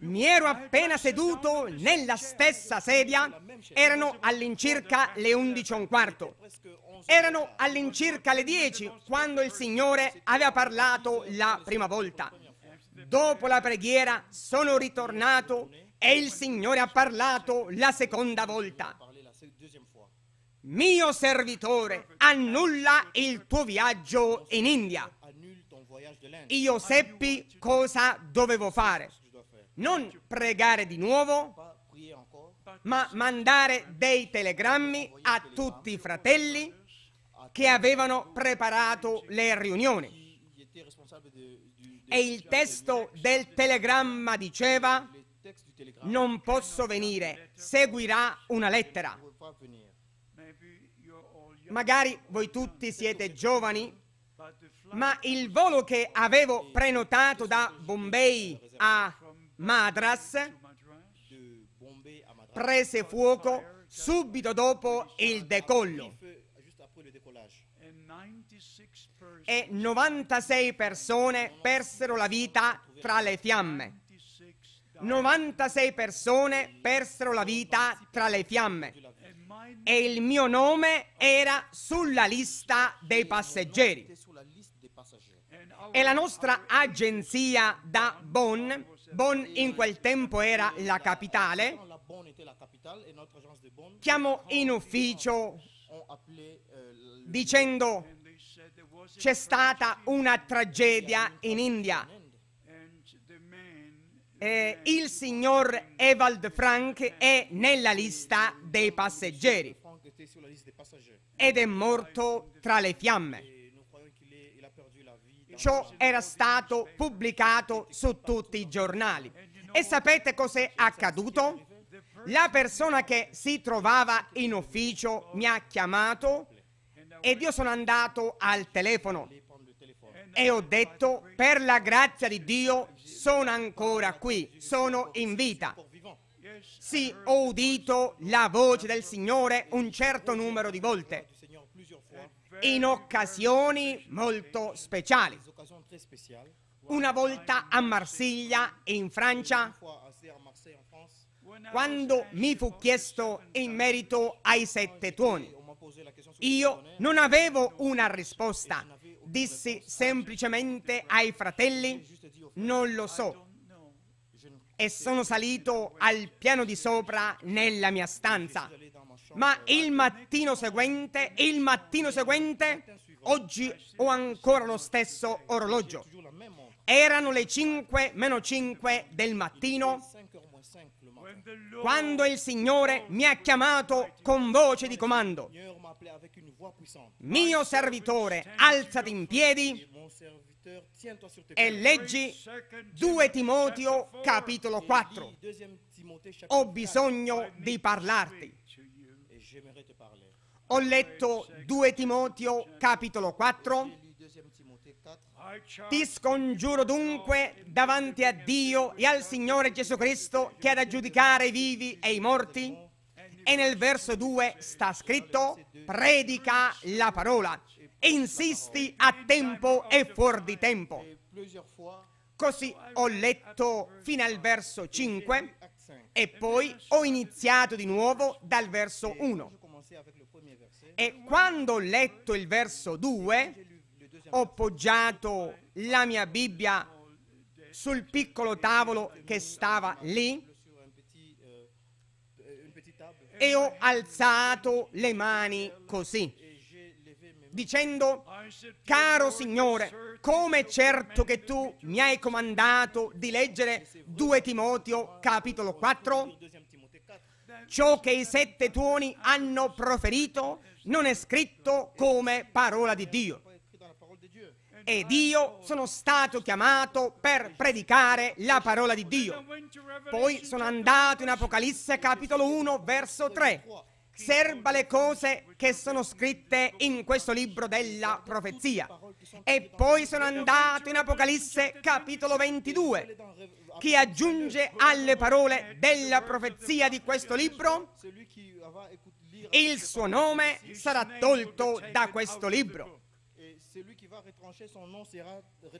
mi ero appena seduto nella stessa sedia, erano all'incirca le 11 e un quarto. Erano all'incirca le 10 quando il Signore aveva parlato la prima volta. Dopo la preghiera sono ritornato e il Signore ha parlato la seconda volta. Mio servitore, annulla il tuo viaggio in India. Io seppi cosa dovevo fare non pregare di nuovo, ma mandare dei telegrammi a tutti i fratelli che avevano preparato le riunioni. E il testo del telegramma diceva, non posso venire, seguirà una lettera. Magari voi tutti siete giovani, ma il volo che avevo prenotato da Bombay a Madras prese fuoco subito dopo il decollo e 96 persone persero la vita tra le fiamme. 96 persone persero la vita tra le fiamme e il mio nome era sulla lista dei passeggeri. E la nostra agenzia da Bonn Bonn in quel tempo era la capitale, chiamò in ufficio euh, dicendo c'è stata una tragedia in India. Eh, il signor Evald Frank è nella lista dei passeggeri ed è morto tra le fiamme. Ciò era stato pubblicato su tutti i giornali. E sapete cos'è accaduto? La persona che si trovava in ufficio mi ha chiamato ed io sono andato al telefono e ho detto, per la grazia di Dio, sono ancora qui, sono in vita. Sì, ho udito la voce del Signore un certo numero di volte in occasioni molto speciali. Una volta a Marsiglia e in Francia, quando mi fu chiesto in merito ai sette tuoni, io non avevo una risposta. Dissi semplicemente ai fratelli, non lo so. E sono salito al piano di sopra nella mia stanza ma il mattino seguente, il mattino seguente, oggi ho ancora lo stesso orologio. Erano le 5 meno 5 del mattino quando il Signore mi ha chiamato con voce di comando. Mio servitore, alzati in piedi e leggi 2 Timoteo capitolo 4. Ho bisogno di parlarti. Ho letto 2 Timoteo capitolo 4. Ti scongiuro dunque davanti a Dio e al Signore Gesù Cristo che ha da giudicare i vivi e i morti. E nel verso 2 sta scritto, predica la parola, insisti a tempo e fuori di tempo. Così ho letto fino al verso 5 e poi ho iniziato di nuovo dal verso 1 e quando ho letto il verso 2, ho poggiato la mia Bibbia sul piccolo tavolo che stava lì e ho alzato le mani così, dicendo, caro Signore, come certo che tu mi hai comandato di leggere 2 Timoteo capitolo 4, Ciò che i sette tuoni hanno proferito non è scritto come parola di Dio. Ed io sono stato chiamato per predicare la parola di Dio. Poi sono andato in Apocalisse capitolo 1 verso 3 serba le cose che sono scritte in questo libro della profezia. E poi sono andato in Apocalisse capitolo 22. che aggiunge alle parole della profezia di questo libro, il suo nome sarà tolto da questo libro.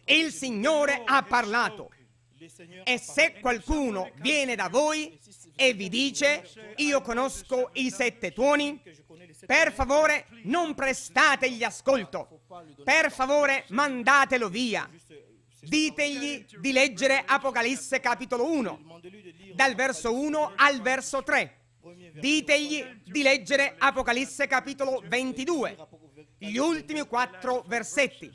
Il Signore ha parlato. E se qualcuno viene da voi e vi dice io conosco i sette tuoni, per favore non prestategli ascolto, per favore mandatelo via. Ditegli di leggere Apocalisse capitolo 1, dal verso 1 al verso 3. Ditegli di leggere Apocalisse capitolo 22, gli ultimi quattro versetti.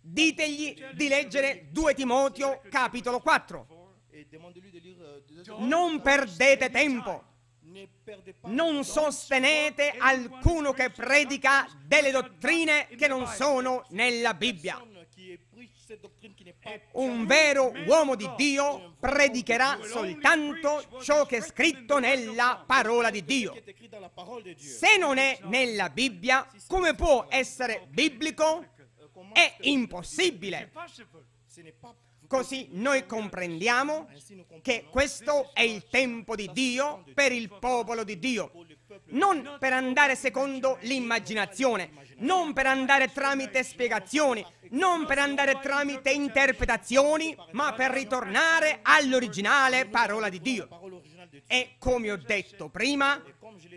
Ditegli di leggere 2 Timoteo capitolo 4 Euh, non perdete tempo. Non sostenete alcuno che predica delle dottrine che non sono nella Bibbia. Un vero uomo di Dio predicherà soltanto ciò che è scritto nella parola di Dio. Se non è nella Bibbia, come può essere biblico? è impossibile. Così noi comprendiamo che questo è il tempo di Dio per il popolo di Dio, non per andare secondo l'immaginazione, non per andare tramite spiegazioni, non per andare tramite interpretazioni, ma per ritornare all'originale parola di Dio. E come ho detto prima,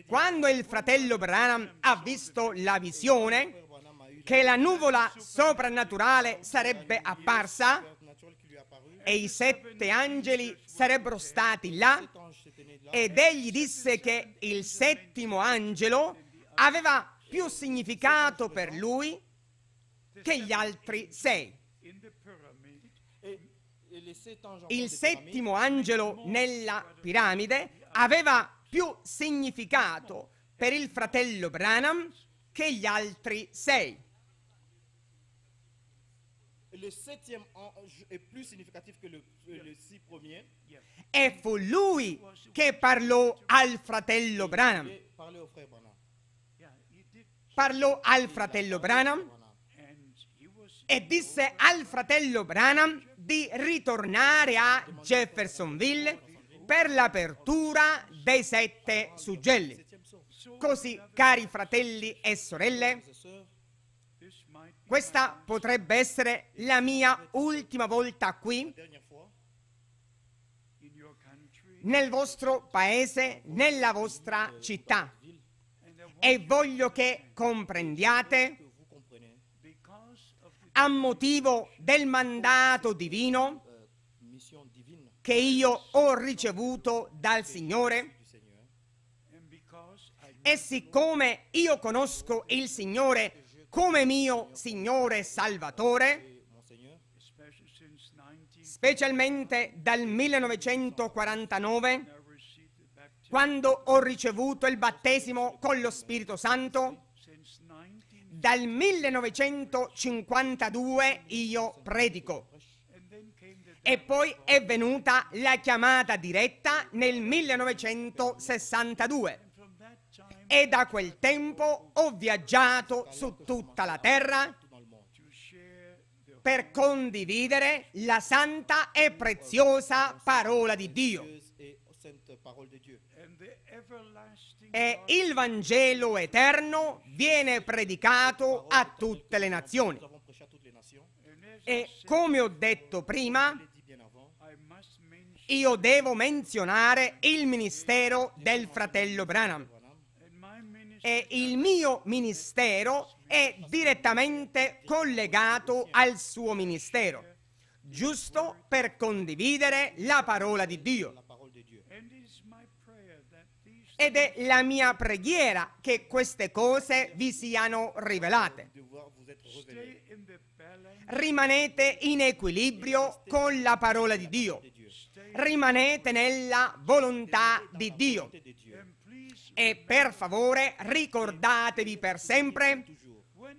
quando il fratello Branham ha visto la visione, che la nuvola soprannaturale sarebbe apparsa e i sette angeli sarebbero stati là ed egli disse che il settimo angelo aveva più significato per lui che gli altri sei. Il settimo angelo nella piramide aveva più significato per il fratello Branham che gli altri sei le septième ange est plus significatif que le, euh, le six premier. E fu lui che parlò al fratello Branham. Parlò al fratello Branham e disse al fratello Branham di ritornare a Jeffersonville per l'apertura dei sette suggelli. Così, cari fratelli e sorelle, questa potrebbe essere la mia ultima volta qui, nel vostro paese, nella vostra città. E voglio che comprendiate, a motivo del mandato divino che io ho ricevuto dal Signore, e siccome io conosco il Signore come mio Signore Salvatore, specialmente dal 1949, quando ho ricevuto il battesimo con lo Spirito Santo, dal 1952 io predico. E poi è venuta la chiamata diretta nel 1962 e da quel tempo ho viaggiato su tutta la terra per condividere la santa e preziosa parola di Dio. E il Vangelo eterno viene predicato a tutte le nazioni. E come ho detto prima, io devo menzionare il ministero del fratello Branham e il mio ministero è direttamente collegato al suo ministero, giusto per condividere la parola di Dio. Ed è la mia preghiera che queste cose vi siano rivelate. Rimanete in equilibrio con la parola di Dio. Rimanete nella volontà di Dio. E per favore ricordatevi per sempre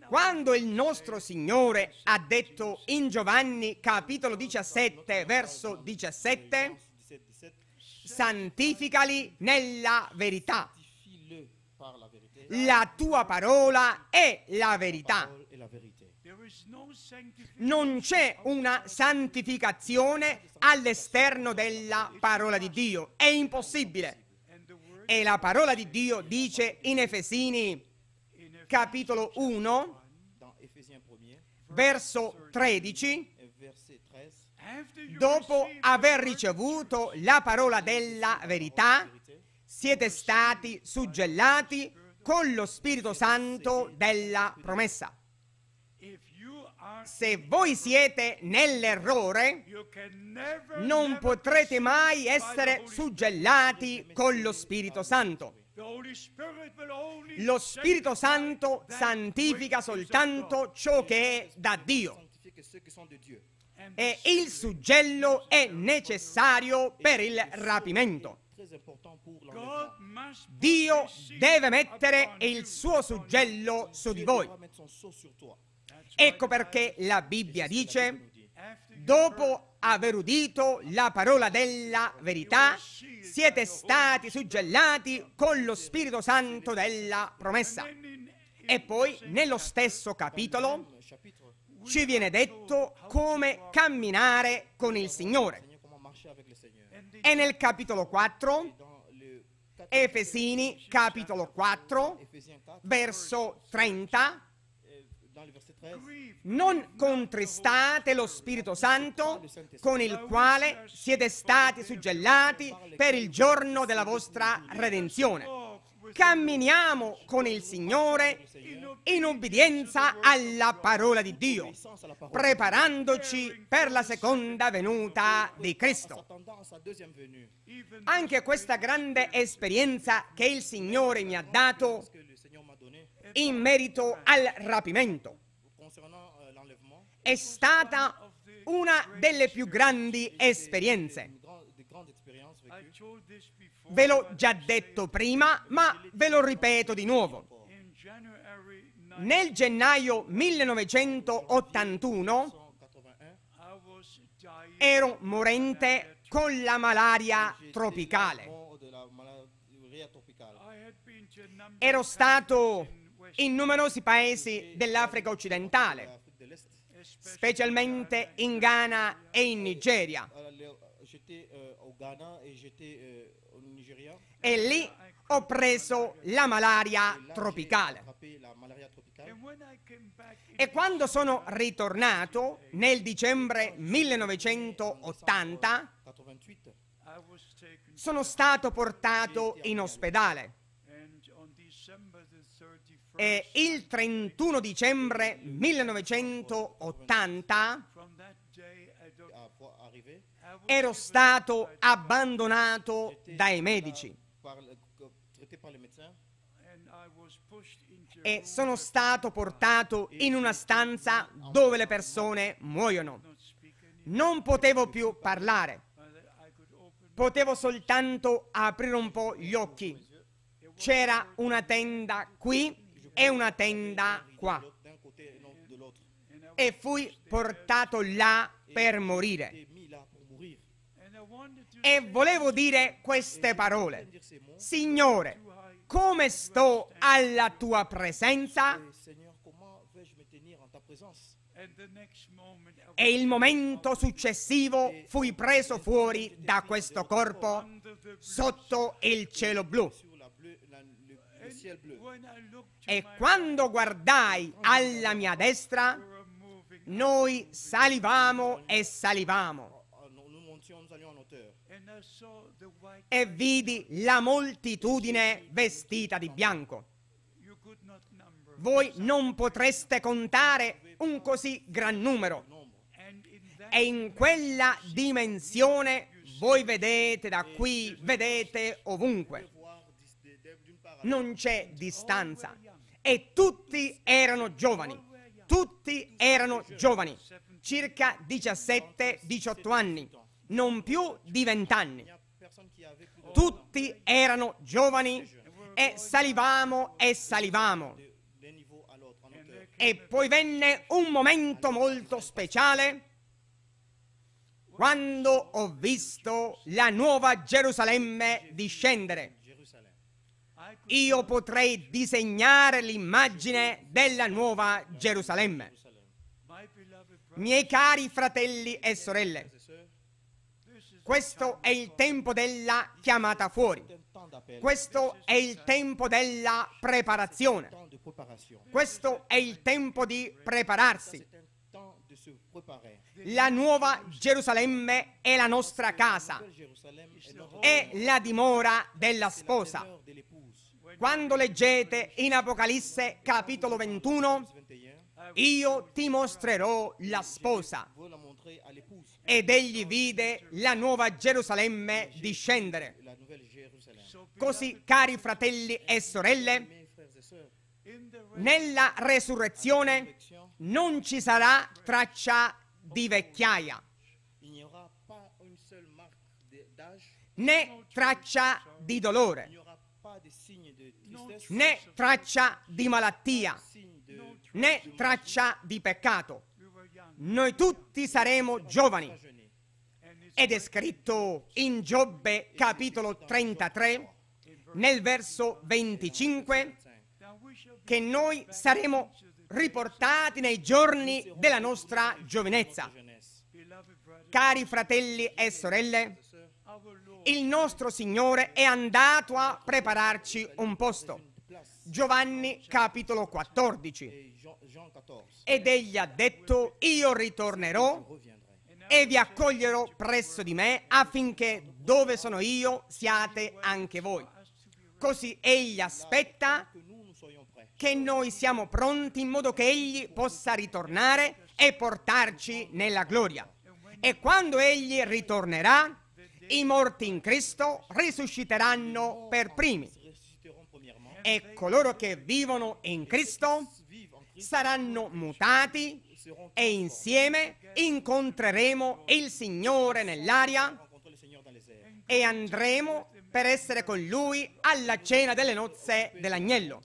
quando il nostro Signore ha detto in Giovanni capitolo 17 verso 17 santificali nella verità. La tua parola è la verità. Non c'è una santificazione all'esterno della parola di Dio, è impossibile. E la parola di Dio dice in Efesini, capitolo 1, verso 13, dopo aver ricevuto la parola della verità, siete stati suggellati con lo Spirito Santo della promessa se voi siete nell'errore, non potrete mai essere suggellati con lo Spirito Santo. Lo Spirito Santo santifica soltanto ciò che è da Dio. E il suggello è necessario per il rapimento. Dio deve mettere il suo suggello su di voi. Ecco perché la Bibbia dice, dopo aver udito la parola della verità, siete stati suggellati con lo Spirito Santo della promessa. E poi nello stesso capitolo ci viene detto come camminare con il Signore. E nel capitolo 4, Efesini capitolo 4, verso 30, non contristate lo Spirito Santo con il quale siete stati suggellati per il giorno della vostra redenzione. Camminiamo con il Signore in obbedienza alla parola di Dio, preparandoci per la seconda venuta di Cristo. Anche questa grande esperienza che il Signore mi ha dato in merito al rapimento. È stata una delle più grandi esperienze. Ve l'ho già detto prima, ma ve lo ripeto di nuovo. Nel gennaio 1981 ero morente con la malaria tropicale. Ero stato in numerosi paesi dell'Africa occidentale, specialmente in Ghana e in Nigeria. E lì ho preso la malaria tropicale. E quando sono ritornato nel dicembre 1980, sono stato portato in ospedale eh, il 31 dicembre 1980 ero stato abbandonato dai medici e sono stato portato in una stanza dove le persone muoiono. Non potevo più parlare, potevo soltanto aprire un po' gli occhi. C'era una tenda qui e una tenda qua. E fui portato là per morire. E volevo dire queste parole. Signore, come sto alla tua presenza? E il momento successivo fui preso fuori da questo corpo sotto il cielo blu. E quando guardai alla mia destra, noi salivamo e salivamo. Oh, oh, e vidi la moltitudine vestita di bianco. Voi non potreste contare un così gran numero. E in quella dimensione voi vedete da qui, vedete ovunque non c'è distanza. E tutti erano giovani, tutti erano giovani, circa 17-18 anni, non più di 20 anni. Tutti erano giovani e salivamo e salivamo. E poi venne un momento molto speciale quando ho visto la nuova Gerusalemme discendere io potrei disegnare l'immagine della nuova Gerusalemme. Miei cari fratelli e sorelle, questo è il tempo della chiamata fuori. Questo è il tempo della preparazione. Questo è il tempo di prepararsi. La nuova Gerusalemme è la nostra casa, è la dimora della sposa, quando leggete in Apocalisse capitolo 21, io ti mostrerò la sposa. Ed egli vide la nuova Gerusalemme discendere. Così, cari fratelli e sorelle, nella resurrezione non ci sarà traccia di vecchiaia, né traccia di dolore né traccia di malattia, né traccia di peccato. Noi tutti saremo giovani. Ed è scritto in Giobbe capitolo 33, nel verso 25, che noi saremo riportati nei giorni della nostra giovinezza. Cari fratelli e sorelle, il nostro Signore è andato a prepararci un posto. Giovanni capitolo 14. Ed egli ha detto, io ritornerò e vi accoglierò presso di me affinché dove sono io siate anche voi. Così egli aspetta che noi siamo pronti in modo che egli possa ritornare e portarci nella gloria. E quando egli ritornerà, i morti in Cristo risusciteranno per primi e coloro che vivono in Cristo saranno mutati e insieme incontreremo il Signore nell'aria e andremo per essere con Lui alla cena delle nozze dell'agnello.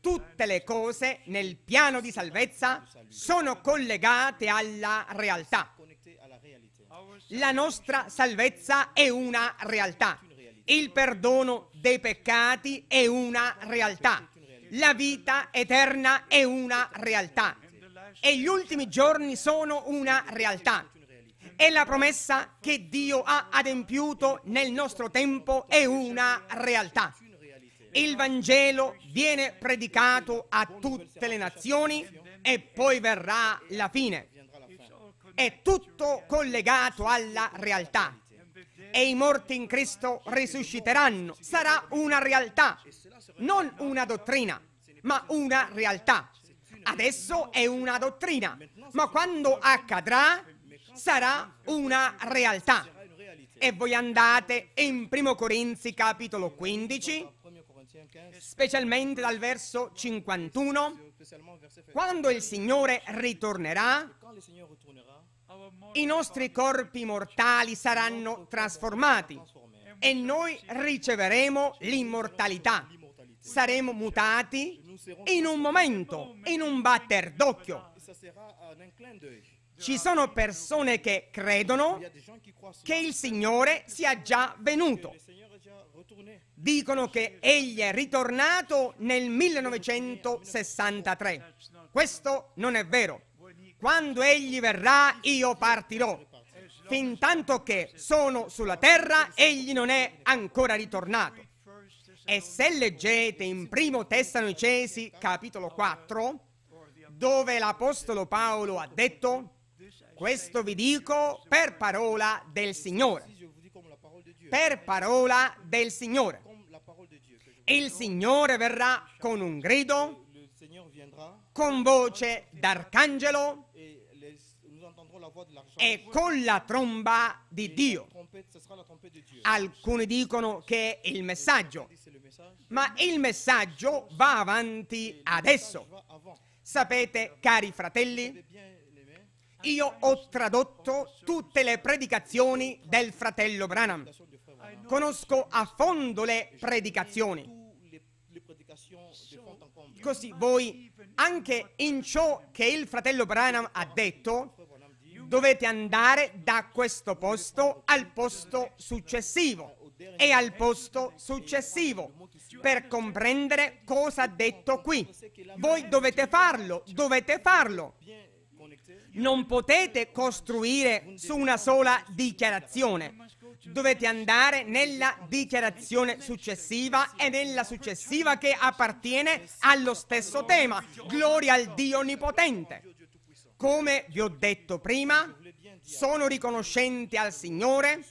Tutte le cose nel piano di salvezza sono collegate alla realtà la nostra salvezza è una realtà. Il perdono dei peccati è una realtà. La vita eterna è una realtà. E gli ultimi giorni sono una realtà. E la promessa che Dio ha adempiuto nel nostro tempo è una realtà. Il Vangelo viene predicato a tutte le nazioni e poi verrà la fine. È tutto collegato alla realtà. E i morti in Cristo risusciteranno. Sarà una realtà, non una dottrina, ma una realtà. Adesso è una dottrina, ma quando accadrà sarà una realtà. E voi andate in 1 Corinzi capitolo 15, specialmente dal verso 51, quando il Signore ritornerà, i nostri corpi mortali saranno trasformati e noi riceveremo l'immortalità. Saremo mutati in un momento, in un batter d'occhio. Ci sono persone che credono che il Signore sia già venuto. Dicono che Egli è ritornato nel 1963. Questo non è vero. Quando egli verrà io partirò. Fintanto che sono sulla terra, egli non è ancora ritornato. E se leggete in primo Tessalonicesi capitolo 4, dove l'Apostolo Paolo ha detto, questo vi dico per parola del Signore. Per parola del Signore. Il Signore verrà con un grido, con voce d'arcangelo, e con la tromba di Dio. Alcuni dicono che è il messaggio, ma il messaggio va avanti adesso. Sapete, cari fratelli, io ho tradotto tutte le predicazioni del fratello Branham. Conosco a fondo le predicazioni. Così voi, anche in ciò che il fratello Branham ha detto, dovete andare da questo posto al posto successivo e al posto successivo per comprendere cosa ha detto qui. Voi dovete farlo, dovete farlo. Non potete costruire su una sola dichiarazione. Dovete andare nella dichiarazione successiva e nella successiva che appartiene allo stesso tema. Gloria al Dio Onnipotente. Come vi ho detto prima, sono riconoscente al Signore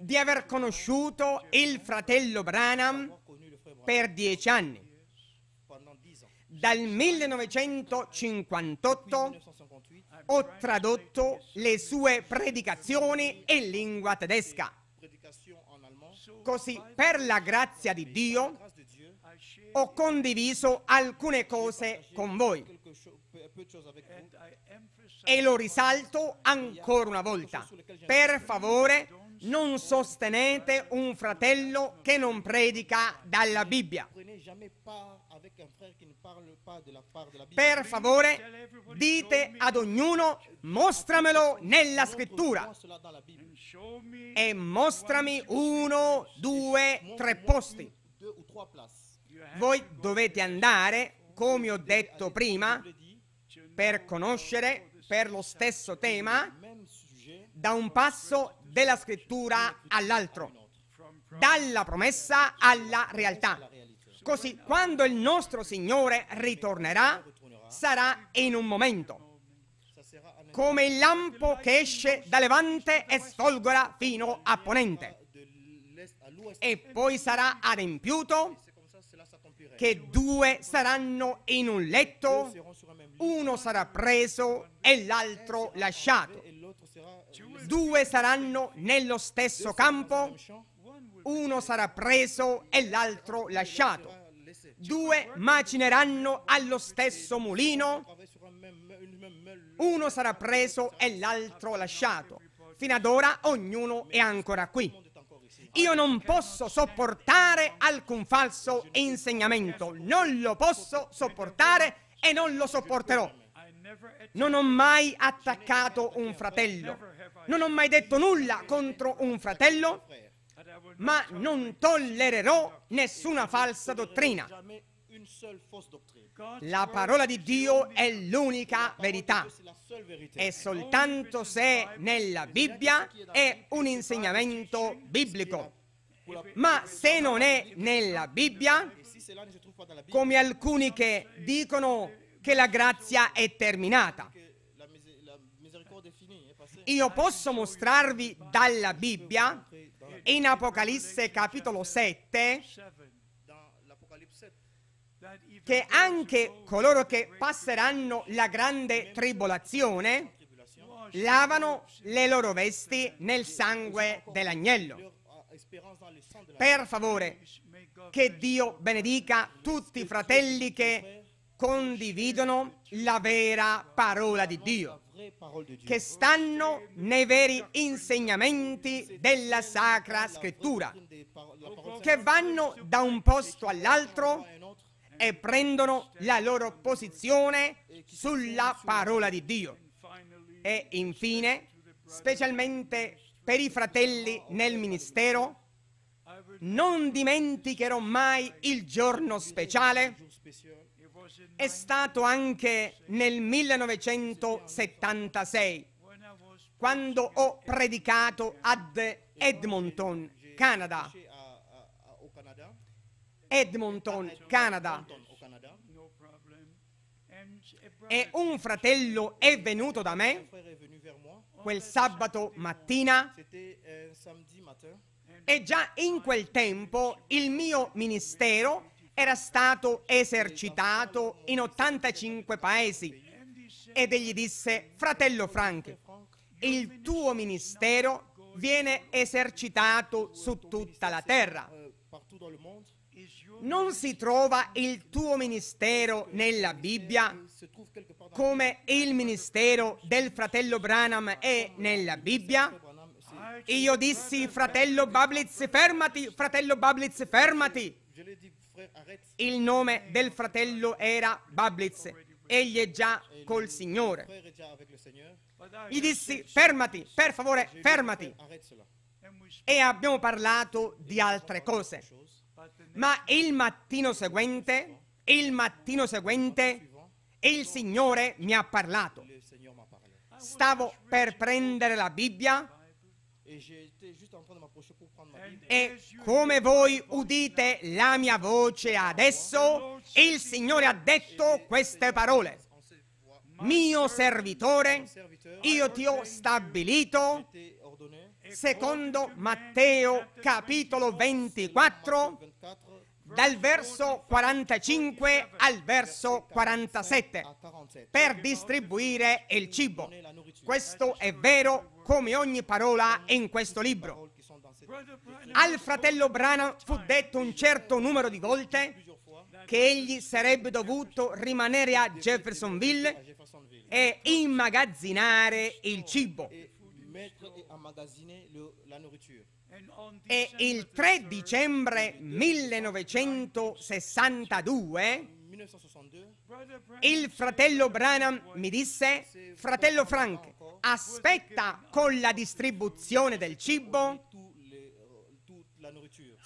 di aver conosciuto il fratello Branham per dieci anni. Dal 1958 ho tradotto le sue predicazioni in lingua tedesca. Così, per la grazia di Dio, ho condiviso alcune cose con voi. E lo risalto ancora una volta. Per favore, non sostenete un fratello che non predica dalla Bibbia. Per favore, dite ad ognuno, mostramelo nella scrittura. E mostrami uno, due, tre posti. Voi dovete andare, come ho detto prima, per conoscere per lo stesso tema da un passo della scrittura all'altro, dalla promessa alla realtà. Così quando il nostro Signore ritornerà sarà in un momento, come il lampo che esce da levante e sfolgora fino a ponente. E poi sarà adempiuto che due saranno in un letto, uno sarà preso e l'altro lasciato. Due saranno nello stesso campo, uno sarà preso e l'altro lasciato. Due macineranno allo stesso mulino, uno sarà preso e l'altro lasciato. Fino ad ora ognuno è ancora qui. Io non posso sopportare alcun falso insegnamento, non lo posso sopportare e non lo sopporterò. Non ho mai attaccato un fratello, non ho mai detto nulla contro un fratello, ma non tollererò nessuna falsa dottrina. La parola di Dio è l'unica verità e soltanto se nella Bibbia è un insegnamento biblico. Ma se non è nella Bibbia, come alcuni che dicono che la grazia è terminata, io posso mostrarvi dalla Bibbia in Apocalisse capitolo 7 che anche coloro che passeranno la grande tribolazione lavano le loro vesti nel sangue dell'agnello. Per favore, che Dio benedica tutti i fratelli che condividono la vera parola di Dio, che stanno nei veri insegnamenti della Sacra Scrittura, che vanno da un posto all'altro e prendono la loro posizione sulla parola di Dio. E infine, specialmente per i fratelli nel ministero, non dimenticherò mai il giorno speciale. È stato anche nel 1976, quando ho predicato ad Edmonton, Canada, Edmonton, Canada. E un fratello è venuto da me quel sabato mattina e già in quel tempo il mio ministero era stato esercitato in 85 paesi ed egli disse, fratello Frank, il tuo ministero viene esercitato su tutta la terra. Non si trova il tuo ministero nella Bibbia come il ministero del fratello Branham è nella Bibbia? Io dissi, fratello Bablitz, fermati, fratello Bablitz, fermati. Il nome del fratello era Bablitz. Egli è già col Signore. Gli dissi, fermati, per favore, fermati. E abbiamo parlato di altre cose. Ma il mattino seguente, il mattino seguente, il Signore mi ha parlato. Stavo per prendere la Bibbia e come voi udite la mia voce adesso, il Signore ha detto queste parole. Mio servitore, io ti ho stabilito secondo Matteo capitolo 24, dal verso 45 al verso 47, per distribuire il cibo. Questo è vero come ogni parola in questo libro. Al fratello Branham fu detto un certo numero di volte che egli sarebbe dovuto rimanere a Jeffersonville e immagazzinare il cibo. E il 3 dicembre 1962 il fratello Branham mi disse, fratello Frank, aspetta con la distribuzione del cibo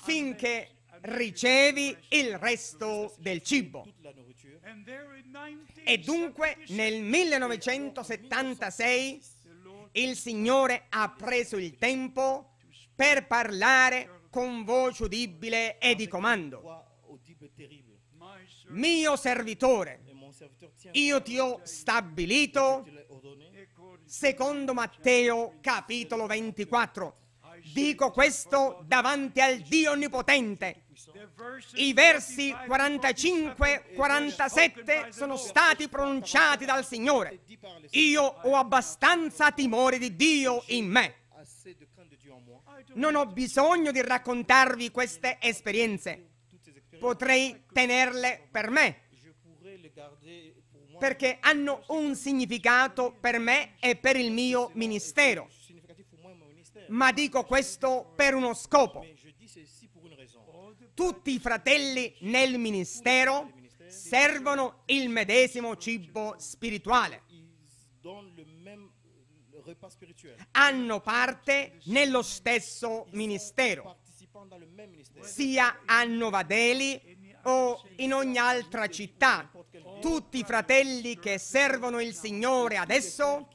finché ricevi il resto del cibo. E dunque nel 1976 il Signore ha preso il tempo per parlare con voce udibile e di comando. Mio servitore, io ti ho stabilito, secondo Matteo capitolo 24. Dico questo davanti al Dio Onnipotente, i versi 45-47 sono stati pronunciati dal Signore. Io ho abbastanza timore di Dio in me. Non ho bisogno di raccontarvi queste esperienze. Potrei tenerle per me, perché hanno un significato per me e per il mio ministero. Ma dico questo per uno scopo tutti i fratelli nel ministero servono il medesimo cibo spirituale. Hanno parte nello stesso ministero, sia a Novadeli o in ogni altra città. Tutti i fratelli che servono il Signore adesso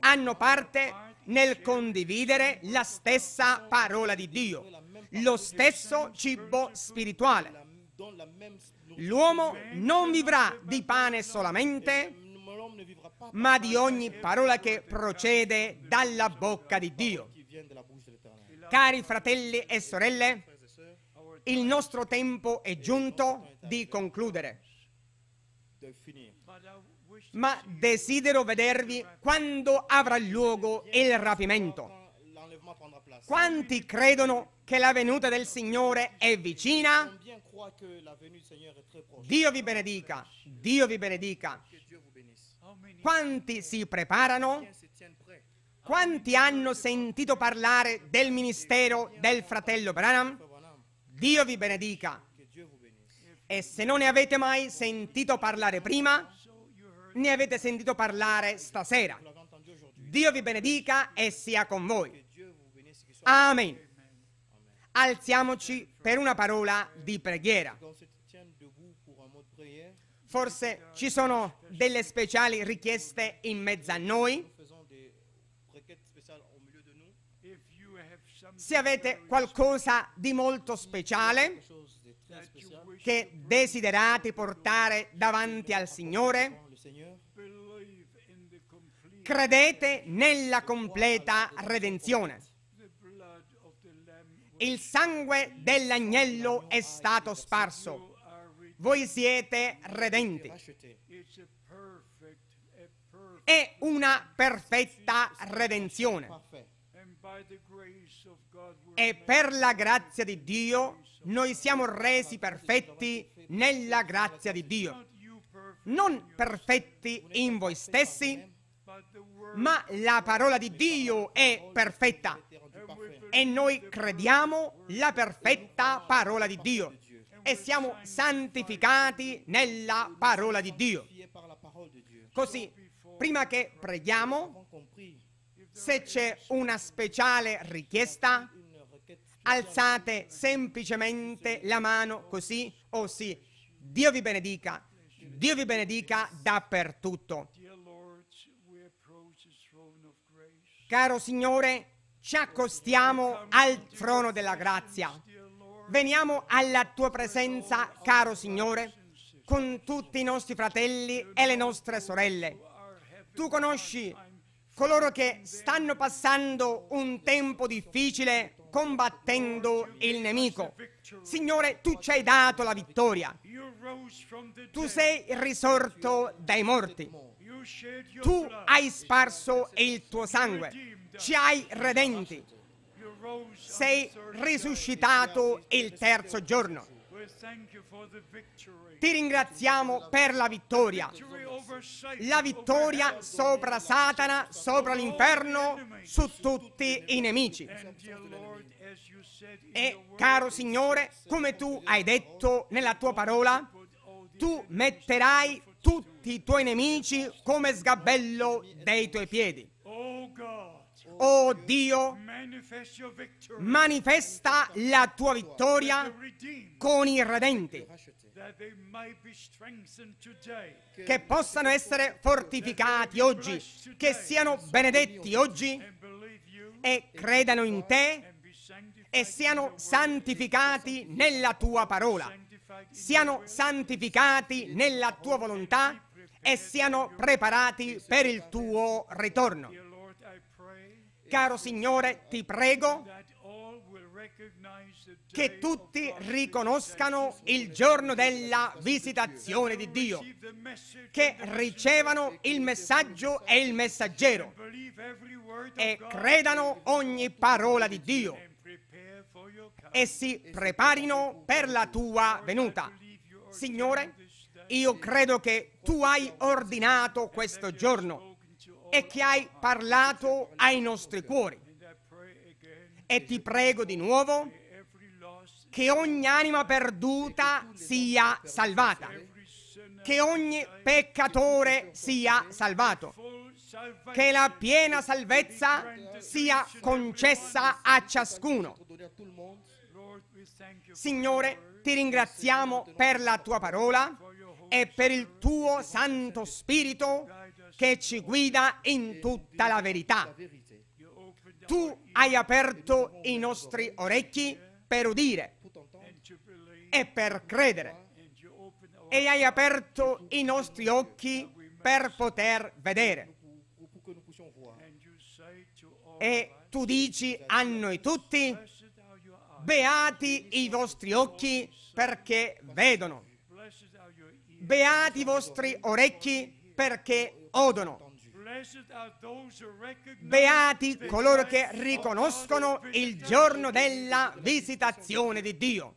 hanno parte nel condividere la stessa parola di Dio lo stesso cibo spirituale. L'uomo non vivrà di pane solamente, ma di ogni parola che procede dalla bocca di Dio. Cari fratelli e sorelle, il nostro tempo è giunto di concludere. Ma desidero vedervi quando avrà luogo il rapimento. Quanti credono che la venuta del Signore è vicina? Dio vi benedica, Dio vi benedica. Quanti si preparano? Quanti hanno sentito parlare del ministero del fratello Branham? Dio vi benedica. E se non ne avete mai sentito parlare prima, ne avete sentito parlare stasera. Dio vi benedica e sia con voi. Amen. Alziamoci per una parola di preghiera. Forse ci sono delle speciali richieste in mezzo a noi. Se avete qualcosa di molto speciale che desiderate portare davanti al Signore, credete nella completa redenzione. Il sangue dell'agnello è stato sparso. Voi siete redenti. È una perfetta redenzione. E per la grazia di Dio noi siamo resi perfetti nella grazia di Dio. Non perfetti in voi stessi, ma la parola di Dio è perfetta. E noi crediamo la perfetta parola di Dio e siamo santificati nella parola di Dio. Così, prima che preghiamo, se c'è una speciale richiesta, alzate semplicemente la mano così, o oh sì, Dio vi benedica, Dio vi benedica dappertutto. Caro Signore, ci accostiamo al trono della grazia. Veniamo alla tua presenza, caro Signore, con tutti i nostri fratelli e le nostre sorelle. Tu conosci coloro che stanno passando un tempo difficile combattendo il nemico. Signore, tu ci hai dato la vittoria. Tu sei risorto dai morti. Tu hai sparso il tuo sangue ci hai redenti, sei risuscitato il terzo giorno. Ti ringraziamo per la vittoria, la vittoria sopra Satana, sopra l'inferno, su tutti i nemici. E caro Signore, come tu hai detto nella tua parola, tu metterai tutti i tuoi nemici come sgabello dei tuoi piedi oh Dio, manifesta la tua vittoria con i redenti, che possano essere fortificati oggi, che siano benedetti oggi e credano in te e siano santificati nella tua parola, siano santificati nella tua volontà e siano preparati per il tuo ritorno. Caro Signore, ti prego che tutti riconoscano il giorno della visitazione di Dio, che ricevano il messaggio e il messaggero e credano ogni parola di Dio e si preparino per la tua venuta. Signore, io credo che tu hai ordinato questo giorno e che hai parlato ai nostri cuori. E ti prego di nuovo che ogni anima perduta sia salvata, che ogni peccatore sia salvato, che la piena salvezza sia concessa a ciascuno. Signore, ti ringraziamo per la tua parola e per il tuo Santo Spirito che ci guida in tutta la verità. Tu hai aperto i nostri orecchi per udire e per credere e hai aperto i nostri occhi per poter vedere. E tu dici a noi tutti, beati i vostri occhi perché vedono, beati i vostri orecchi perché odono. Beati coloro che riconoscono il giorno della visitazione di Dio.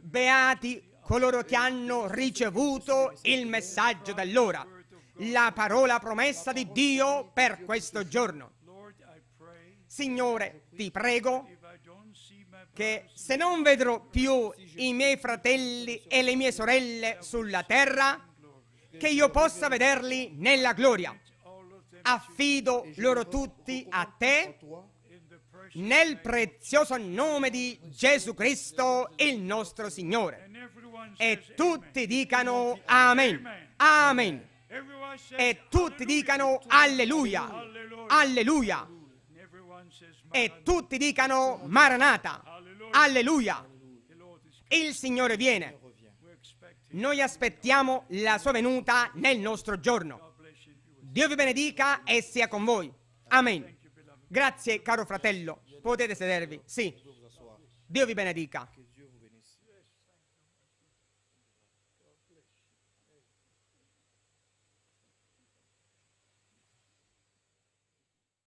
Beati coloro che hanno ricevuto il messaggio dell'ora, la parola promessa di Dio per questo giorno. Signore, ti prego che se non vedrò più i miei fratelli e le mie sorelle sulla terra, che io possa vederli nella gloria. Affido loro tutti a te nel prezioso nome di Gesù Cristo, il nostro Signore. E tutti dicano Amen. Amen. E tutti dicano Alleluia. Alleluia. E tutti dicano Maranata. Alleluia. Il Signore viene. Noi aspettiamo la sua venuta nel nostro giorno. Dio vi benedica e sia con voi. Amen. Grazie caro fratello, potete sedervi. Sì. Dio vi benedica.